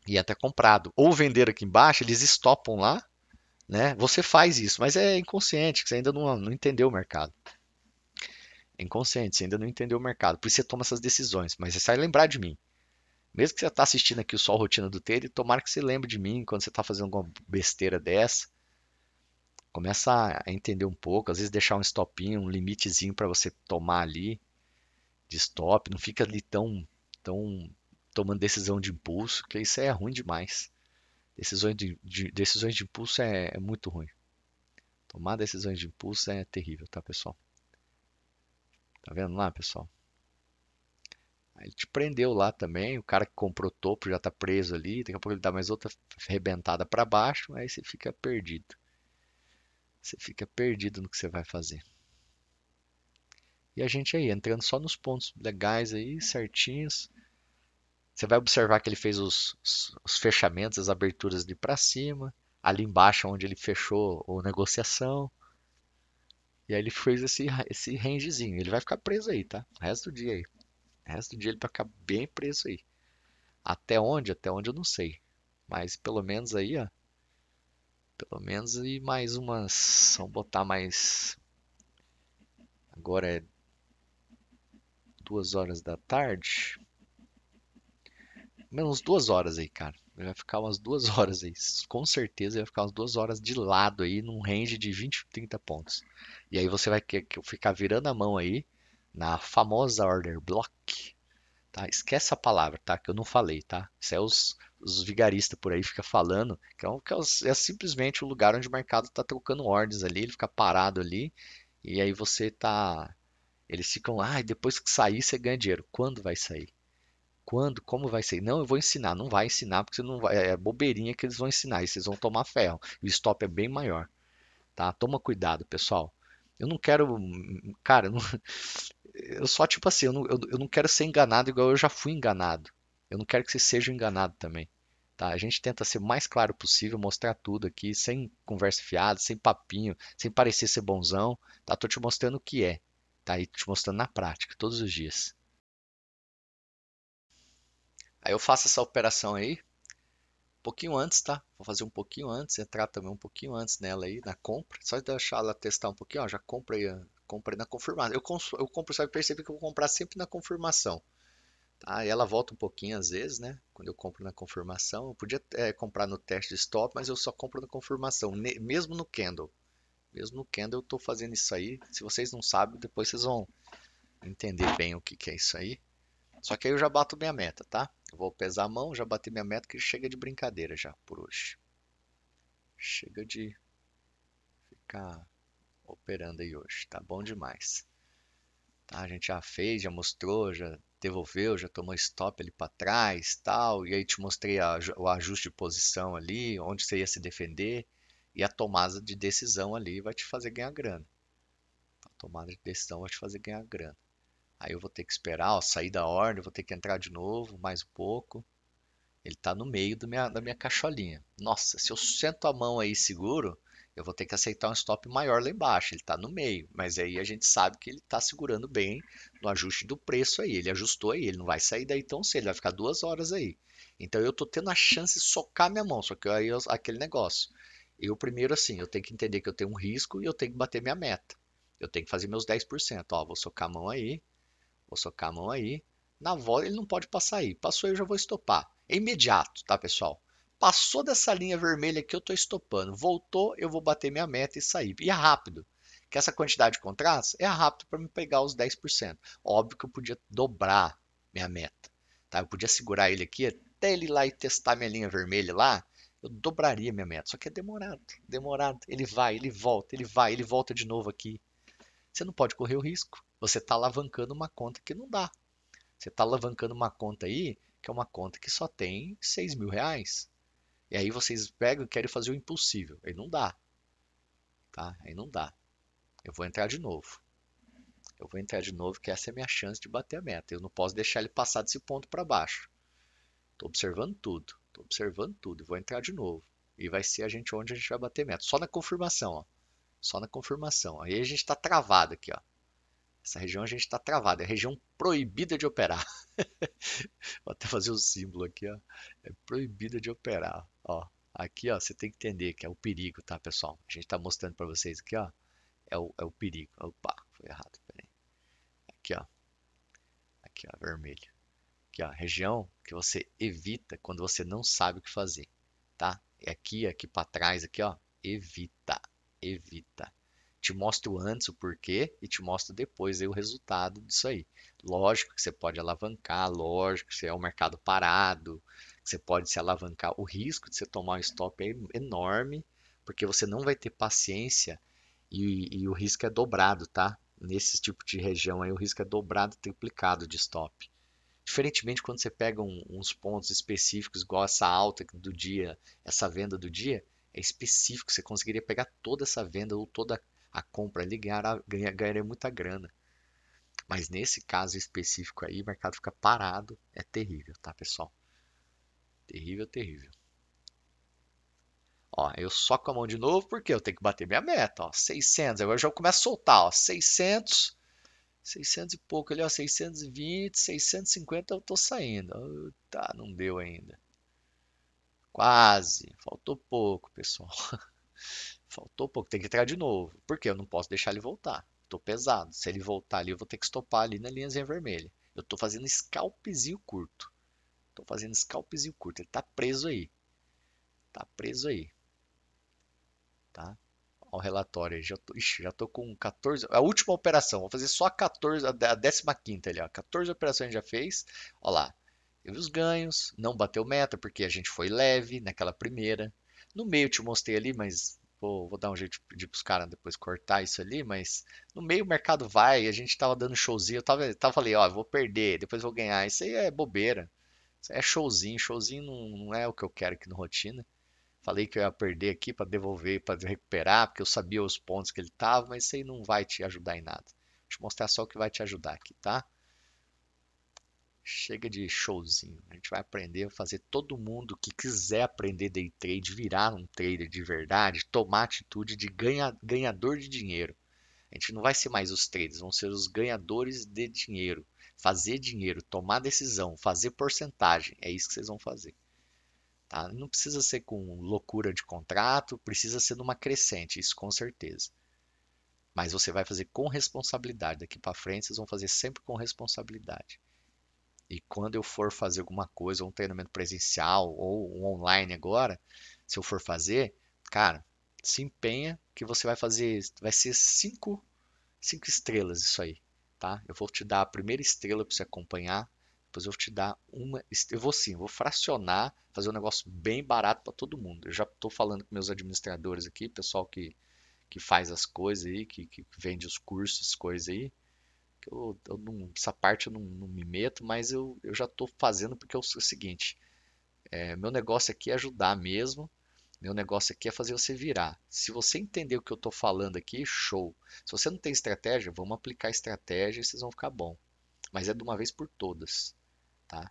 e até comprado, ou vender aqui embaixo, eles estopam lá, né? Você faz isso, mas é inconsciente, que você ainda não, não entendeu o mercado. É inconsciente, você ainda não entendeu o mercado. Por isso você toma essas decisões, mas você sai lembrar de mim. Mesmo que você está assistindo aqui o Sol Rotina do Tele, tomara que você lembre de mim quando você está fazendo alguma besteira dessa. Começa a entender um pouco, às vezes deixar um stopinho, um limitezinho para você tomar ali de stop. Não fica ali tão, tão tomando decisão de impulso, que isso é ruim demais. Decisões de, de decisões de impulso é, é muito ruim. Tomar decisões de impulso é terrível, tá, pessoal? Tá vendo lá, pessoal? Aí ele te prendeu lá também. O cara que comprou topo já tá preso ali. Daqui a pouco ele dá mais outra arrebentada para baixo. Aí você fica perdido. Você fica perdido no que você vai fazer. E a gente aí, entrando só nos pontos legais aí, certinhos. Você vai observar que ele fez os, os, fechamentos, as aberturas de para cima, ali embaixo onde ele fechou a negociação. E aí ele fez esse, esse rangezinho. Ele vai ficar preso aí, tá? O resto do dia aí. O resto do dia ele vai ficar bem preso aí. Até onde? Até onde eu não sei. Mas pelo menos aí, ó. Pelo menos e mais umas. Vamos botar mais. Agora é. Duas horas da tarde umas duas horas aí, cara. vai ficar umas duas horas aí. Com certeza vai ficar umas duas horas de lado aí, num range de 20, 30 pontos. E aí você vai ficar virando a mão aí na famosa order block. Tá? Esquece a palavra, tá? Que eu não falei, tá? Isso é os, os vigaristas por aí fica falando, que, é, um, que é, é, simplesmente o lugar onde o mercado está trocando ordens ali, ele fica parado ali, e aí você tá. Eles ficam, ah, depois que sair você ganha dinheiro. Quando vai sair? quando, como vai ser? Não, eu vou ensinar. Não vai ensinar, porque você não vai, é, é bobeirinha que eles vão ensinar. E vocês vão tomar ferro. O stop é bem maior. Tá? Toma cuidado, pessoal. Eu não quero. Cara, eu, não, eu só, tipo assim, eu não, eu, eu não quero ser enganado igual eu já fui enganado. Eu não quero que você seja enganado também. Tá? A gente tenta ser o mais claro possível, mostrar tudo aqui, sem conversa fiada, sem papinho, sem parecer ser bonzão. Tá? Tô te mostrando o que é. Tá? E te mostrando na prática, todos os dias. Aí eu faço essa operação aí, um pouquinho antes, tá? Vou fazer um pouquinho antes, entrar também um pouquinho antes nela aí, na compra. Só deixar ela testar um pouquinho, ó, já comprei, comprei na confirmação. Eu, eu compro, só percebi que eu vou comprar sempre na confirmação. Tá? E ela volta um pouquinho às vezes, né? Quando eu compro na confirmação. Eu podia é, comprar no teste de stop, mas eu só compro na confirmação, mesmo no candle. Mesmo no candle eu estou fazendo isso aí. Se vocês não sabem, depois vocês vão entender bem o que, que é isso aí. Só que aí eu já bato minha meta, tá? Vou pesar a mão, já bati minha meta que chega de brincadeira já por hoje. Chega de ficar operando aí hoje. Tá bom demais. Tá, a gente já fez, já mostrou, já devolveu, já tomou stop ali para trás, tal, e aí te mostrei a, o ajuste de posição ali, onde você ia se defender, e a tomada de decisão ali vai te fazer ganhar grana. A tomada de decisão vai te fazer ganhar grana. Aí eu vou ter que esperar, ó, sair da ordem, vou ter que entrar de novo, mais um pouco. Ele está no meio minha, da minha cacholinha. Nossa, se eu sento a mão aí seguro, eu vou ter que aceitar um stop maior lá embaixo. Ele está no meio, mas aí a gente sabe que ele está segurando bem no ajuste do preço aí. Ele ajustou aí, ele não vai sair daí tão cedo, ele vai ficar duas horas aí. Então eu estou tendo a chance de socar minha mão, só que aí eu, aquele negócio. Eu primeiro assim, eu tenho que entender que eu tenho um risco e eu tenho que bater minha meta. Eu tenho que fazer meus 10%. Ó, vou socar a mão aí, Vou socar a mão aí. Na volta ele não pode passar aí. Passou aí, eu já vou estopar. É imediato, tá, pessoal? Passou dessa linha vermelha que eu estou estopando. Voltou, eu vou bater minha meta e sair. E é rápido. Que essa quantidade de contratos é rápido para me pegar os 10%. Óbvio que eu podia dobrar minha meta. Tá? Eu podia segurar ele aqui até ele ir lá e testar minha linha vermelha lá eu dobraria minha meta. Só que é demorado, demorado. Ele vai, ele volta, ele vai, ele volta de novo aqui. Você não pode correr o risco. Você está alavancando uma conta que não dá. Você está alavancando uma conta aí que é uma conta que só tem 6 mil reais. E aí vocês pegam e querem fazer o impossível. Aí não dá. Tá? Aí não dá. Eu vou entrar de novo. Eu vou entrar de novo, que essa é a minha chance de bater a meta. Eu não posso deixar ele passar desse ponto para baixo. Estou observando tudo. Estou observando tudo. Vou entrar de novo. E vai ser a gente onde a gente vai bater meta. Só na confirmação. Ó. Só na confirmação. Aí a gente está travado aqui. Ó. Essa região a gente está travado, é região proibida de operar. Vou até fazer o um símbolo aqui, ó. É proibida de operar, ó. Aqui, ó, você tem que entender que é o perigo, tá, pessoal? A gente está mostrando para vocês aqui, ó. É o, é o perigo. Opa, foi errado, peraí. Aqui, ó. Aqui, ó, vermelho. Aqui, ó, região que você evita quando você não sabe o que fazer, tá? E é aqui, aqui para trás, aqui, ó, evita, evita te mostro antes o porquê e te mostro depois aí, o resultado disso aí. Lógico que você pode alavancar, lógico que você é um mercado parado, que você pode se alavancar. O risco de você tomar um stop é enorme, porque você não vai ter paciência e, e o risco é dobrado, tá? Nesse tipo de região aí, o risco é dobrado, triplicado de stop. Diferentemente quando você pega um, uns pontos específicos, igual essa alta do dia, essa venda do dia, é específico, você conseguiria pegar toda essa venda ou toda a compra ali, ganhará, ganha, ganharia muita grana. Mas nesse caso específico aí, o mercado fica parado, é terrível, tá, pessoal? Terrível, terrível. Ó, eu só com a mão de novo, porque eu tenho que bater minha meta, ó, 600. Agora eu já começo a soltar, ó, 600, 600 e pouco ali, ó, 620, 650 eu tô saindo. tá, não deu ainda. Quase, faltou pouco, pessoal. Faltou pouco, tem que entregar de novo. Porque eu não posso deixar ele voltar. Estou pesado. Se ele voltar ali, eu vou ter que estopar ali na linhazinha vermelha. Eu estou fazendo scalpzinho curto. Estou fazendo scalpzinho curto. Ele está preso aí. Está preso aí. Tá? Olha o relatório. Já tô, ixi, já tô com 14. A última operação. Vou fazer só a 14, a 15 ali. Ó. 14 operações já fez. Olha lá. Teve os ganhos. Não bateu meta porque a gente foi leve naquela primeira. No meio eu te mostrei ali, mas Vou, vou dar um jeito de, de pros caras depois cortar isso ali, mas no meio o mercado vai, a gente tava dando showzinho, eu tava, tava falei, ó, vou perder, depois vou ganhar. Isso aí é bobeira. Isso aí é showzinho, showzinho não, não é o que eu quero aqui no rotina. Falei que eu ia perder aqui para devolver, para recuperar, porque eu sabia os pontos que ele tava, mas isso aí não vai te ajudar em nada. Deixa te mostrar só o que vai te ajudar aqui, tá? Chega de showzinho. Né? A gente vai aprender a fazer todo mundo que quiser aprender day trade, virar um trader de verdade, tomar atitude de ganha, ganhador de dinheiro. A gente não vai ser mais os traders, vão ser os ganhadores de dinheiro. Fazer dinheiro, tomar decisão, fazer porcentagem. É isso que vocês vão fazer. Tá? Não precisa ser com loucura de contrato, precisa ser numa crescente, isso com certeza. Mas você vai fazer com responsabilidade. Daqui para frente, vocês vão fazer sempre com responsabilidade. E quando eu for fazer alguma coisa, ou um treinamento presencial ou um online agora, se eu for fazer, cara, se empenha que você vai fazer, vai ser cinco, cinco estrelas isso aí, tá? Eu vou te dar a primeira estrela para você acompanhar, depois eu vou te dar uma, eu vou sim, vou fracionar, fazer um negócio bem barato para todo mundo. Eu já estou falando com meus administradores aqui, pessoal que que faz as coisas aí, que, que vende os cursos, coisas aí. Eu, eu não, essa parte eu não, não, me meto, mas eu, eu já estou fazendo porque é o, é o seguinte: é, meu negócio aqui é ajudar mesmo. Meu negócio aqui é fazer você virar. Se você entender o que eu estou falando aqui, show. Se você não tem estratégia, vamos aplicar estratégia e vocês vão ficar bom. Mas é de uma vez por todas, tá?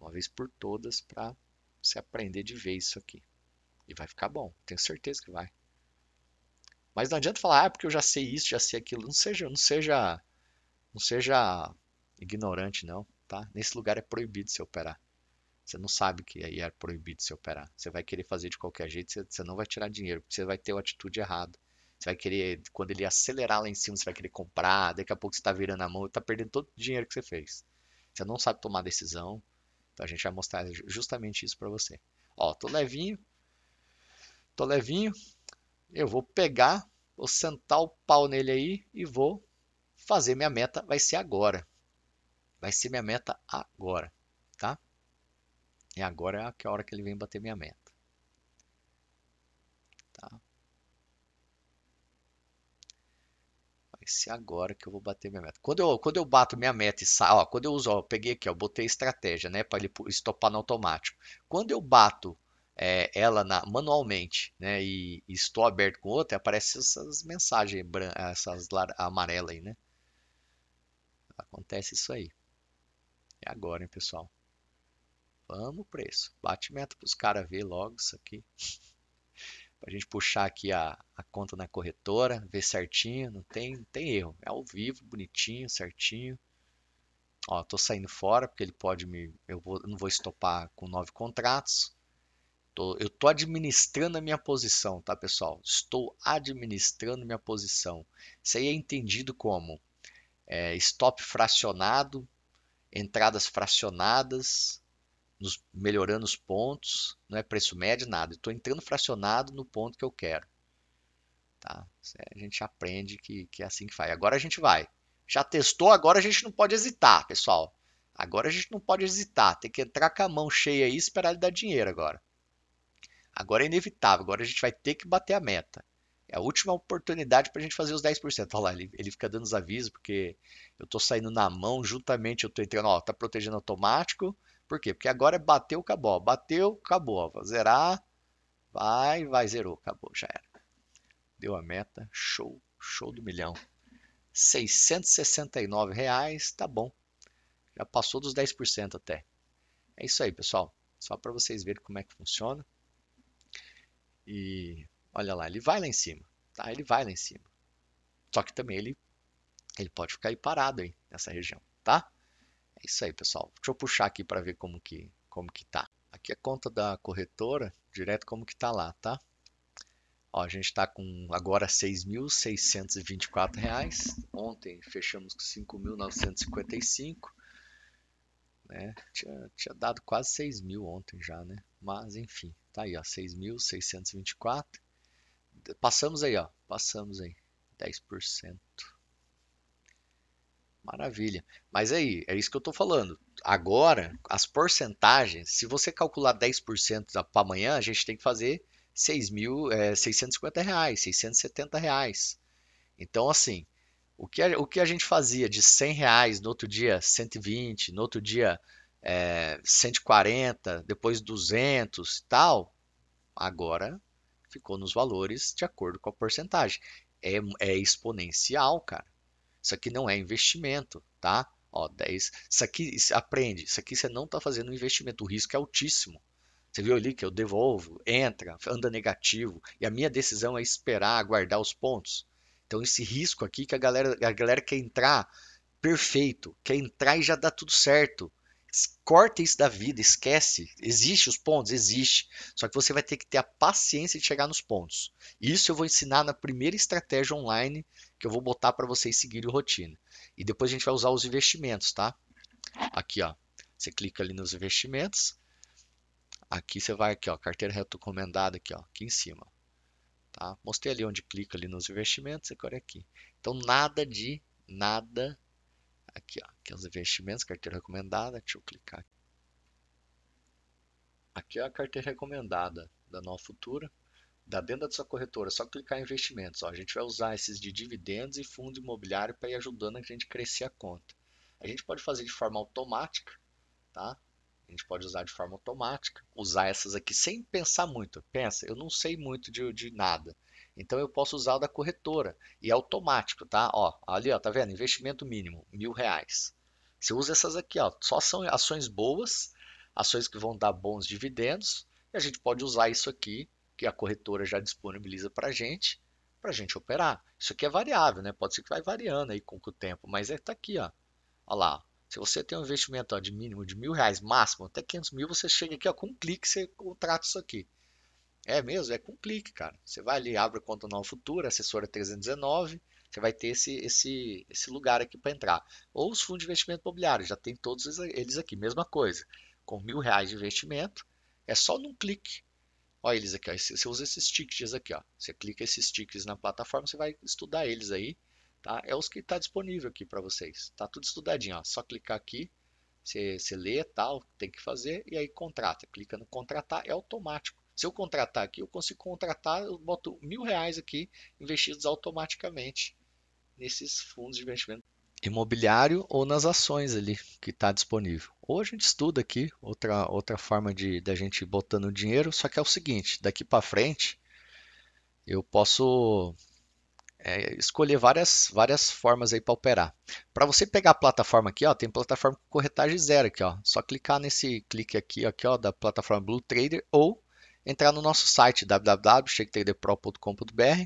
Uma vez por todas para você aprender de vez isso aqui. E vai ficar bom, tenho certeza que vai. Mas não adianta falar, ah, porque eu já sei isso, já sei aquilo. Não seja, não seja não seja ignorante, não, tá? Nesse lugar é proibido se operar. Você não sabe que aí é proibido se operar. Você vai querer fazer de qualquer jeito, você, não vai tirar dinheiro, porque você vai ter a atitude errada. Você vai querer, quando ele acelerar lá em cima, você vai querer comprar, daqui a pouco você está virando a mão e está perdendo todo o dinheiro que você fez. Você não sabe tomar decisão, então a gente vai mostrar justamente isso para você. Ó, tô levinho, tô levinho, eu vou pegar, vou sentar o pau nele aí e vou fazer minha meta vai ser agora. Vai ser minha meta agora, tá? E agora é, é a hora que ele vem bater minha meta. Tá? Vai ser agora que eu vou bater minha meta. Quando eu, quando eu bato minha meta e saio, ó, quando eu uso, ó, eu peguei aqui, ó, botei estratégia, né, para ele estopar no automático. Quando eu bato é, ela na, manualmente, né, e, e, estou aberto com outra, aparece essas mensagens, essas amarelas aí, né? Acontece isso aí. É agora, hein, pessoal? Vamos preço. Bate meta para os caras ver logo isso aqui. para a gente puxar aqui a, a, conta na corretora, ver certinho, não tem, não tem erro. É ao vivo, bonitinho, certinho. Ó, tô saindo fora porque ele pode me. Eu vou, não vou estopar com nove contratos. Tô, eu tô administrando a minha posição, tá, pessoal? Estou administrando minha posição. Isso aí é entendido como é, stop fracionado, entradas fracionadas, nos, melhorando os pontos, não é preço médio, nada. Estou entrando fracionado no ponto que eu quero. Tá? É, a gente aprende que, que é assim que faz. Agora a gente vai. Já testou, agora a gente não pode hesitar, pessoal. Agora a gente não pode hesitar, tem que entrar com a mão cheia e esperar ele dar dinheiro agora. Agora é inevitável, agora a gente vai ter que bater a meta. É a última oportunidade para a gente fazer os 10%. Olha lá, ele, ele fica dando os avisos, porque eu estou saindo na mão, juntamente eu estou entrando, ó, tá protegendo automático. Por quê? Porque agora é bateu, acabou. Bateu, acabou. Vou zerar, vai, vai, zerou, acabou, já era. Deu a meta, show, show do milhão. 669 reais, tá bom. Já passou dos 10% até. É isso aí, pessoal. Só para vocês verem como é que funciona. E Olha lá, ele vai lá em cima. Tá, ele vai lá em cima. Só que também ele, ele pode ficar aí parado aí nessa região, tá? É isso aí, pessoal. Deixa eu puxar aqui para ver como que, como que tá. Aqui a é conta da corretora, direto como que tá lá, tá? Ó, a gente está com agora R$ 6.624. Ontem fechamos com R$ 5.955. Né? Tinha, tinha dado quase 6 mil ontem já, né? Mas enfim, tá aí, ó, 6.624. Passamos aí, ó. Passamos aí. 10%. Maravilha. Mas aí, é isso que eu tô falando. Agora, as porcentagens, se você calcular 10% para amanhã, a gente tem que fazer 6 mil, é, 650 reais, 670 reais. Então, assim, o que, a, o que a gente fazia de 100 reais, no outro dia 120, no outro dia é, 140, depois 200 e tal, agora ficou nos valores de acordo com a porcentagem. É, é exponencial, cara. Isso aqui não é investimento, tá? Ó, 10. Isso aqui aprende. Isso aqui você não está fazendo um investimento. O risco é altíssimo. Você viu ali que eu devolvo, entra, anda negativo. E a minha decisão é esperar, aguardar os pontos. Então, esse risco aqui que a galera, a galera quer entrar perfeito, quer entrar e já dá tudo certo corta isso da vida, esquece. Existe os pontos? Existe. Só que você vai ter que ter a paciência de chegar nos pontos. Isso eu vou ensinar na primeira estratégia online que eu vou botar para vocês seguirem a rotina. E depois a gente vai usar os investimentos, tá? Aqui, ó. Você clica ali nos investimentos. Aqui você vai aqui, ó, carteira recomendada aqui, ó, aqui em cima. Tá? Mostrei ali onde clica ali nos investimentos, agora é aqui. Então nada de nada Aqui, ó, aqui é os investimentos, carteira recomendada. Deixa eu clicar aqui. Aqui é a carteira recomendada da Nova Futura. Da dentro da sua corretora, é só clicar em investimentos. Ó, a gente vai usar esses de dividendos e fundo imobiliário para ir ajudando a gente crescer a conta. A gente pode fazer de forma automática, tá? A gente pode usar de forma automática, usar essas aqui sem pensar muito. Pensa, eu não sei muito de, de nada. Então eu posso usar o da corretora e é automático, tá? Ó, ali ó, tá vendo? Investimento mínimo mil reais. Você usa essas aqui, ó. Só são ações boas, ações que vão dar bons dividendos. E a gente pode usar isso aqui que a corretora já disponibiliza para a gente, para a gente operar. Isso aqui é variável, né? Pode ser que vai variando aí com o tempo, mas é tá aqui, ó. Olha lá, se você tem um investimento ó, de mínimo de mil reais, máximo até 500 mil, você chega aqui ó, com um clique, você contrata isso aqui. É mesmo? É com clique, cara. Você vai ali, abre o conta no Futura, assessora 319, você vai ter esse, esse, esse lugar aqui para entrar. Ou os fundos de investimento imobiliário, já tem todos eles aqui, mesma coisa. Com mil reais de investimento, é só num clique. Olha eles aqui, ó. você usa esses tickets aqui. Ó. Você clica esses tickets na plataforma, você vai estudar eles aí. Tá? É os que está disponível aqui para vocês. Tá tudo estudadinho. Ó. Só clicar aqui, você, você lê tal, tem que fazer, e aí contrata. Clica no contratar, é automático. Se eu contratar aqui, eu consigo contratar, eu boto mil reais aqui investidos automaticamente nesses fundos de investimento imobiliário ou nas ações ali que está disponível. Ou a gente estuda aqui outra, outra forma de da gente botando dinheiro, só que é o seguinte, daqui para frente eu posso é, escolher várias, várias formas aí para operar. Para você pegar a plataforma aqui, ó, tem plataforma com corretagem zero aqui, ó. Só clicar nesse clique aqui, aqui, ó, da plataforma Blue Trader ou entrar no nosso site www.shaketraderpro.com.br.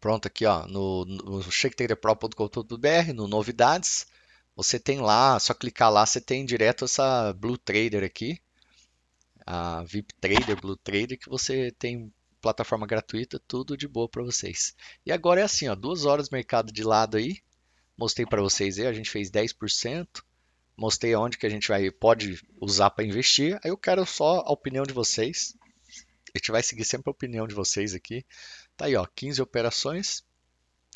Pronto, aqui ó, no, no shaketraderpro.com.br, no novidades, você tem lá, só clicar lá, você tem direto essa Blue Trader aqui, a VIP Trader, Blue Trader, que você tem plataforma gratuita, tudo de boa para vocês. E agora é assim, ó, duas horas mercado de lado aí, mostrei para vocês aí, a gente fez 10%, mostrei onde que a gente vai, pode usar para investir, aí eu quero só a opinião de vocês, gente vai seguir sempre a opinião de vocês aqui. Tá aí, ó, 15 operações.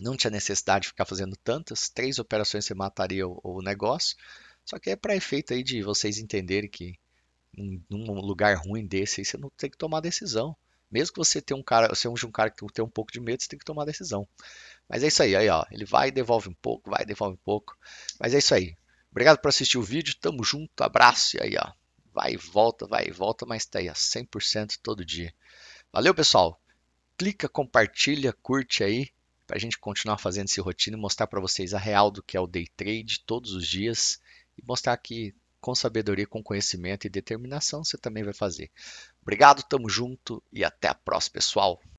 Não tinha necessidade de ficar fazendo tantas. Três operações você mataria o, o negócio. Só que é para efeito aí de vocês entenderem que num lugar ruim desse aí você não tem que tomar decisão. Mesmo que você tenha um cara, seja um cara que tem um pouco de medo, você tem que tomar decisão. Mas é isso aí, aí ó, ele vai devolve um pouco, vai devolve um pouco. Mas é isso aí. Obrigado por assistir o vídeo, tamo junto, abraço e aí ó vai e volta, vai e volta, mas está aí a 100% todo dia. Valeu, pessoal! Clica, compartilha, curte aí para a gente continuar fazendo esse rotina e mostrar para vocês a real do que é o day trade todos os dias e mostrar que com sabedoria, com conhecimento e determinação você também vai fazer. Obrigado, tamo junto e até a próxima, pessoal!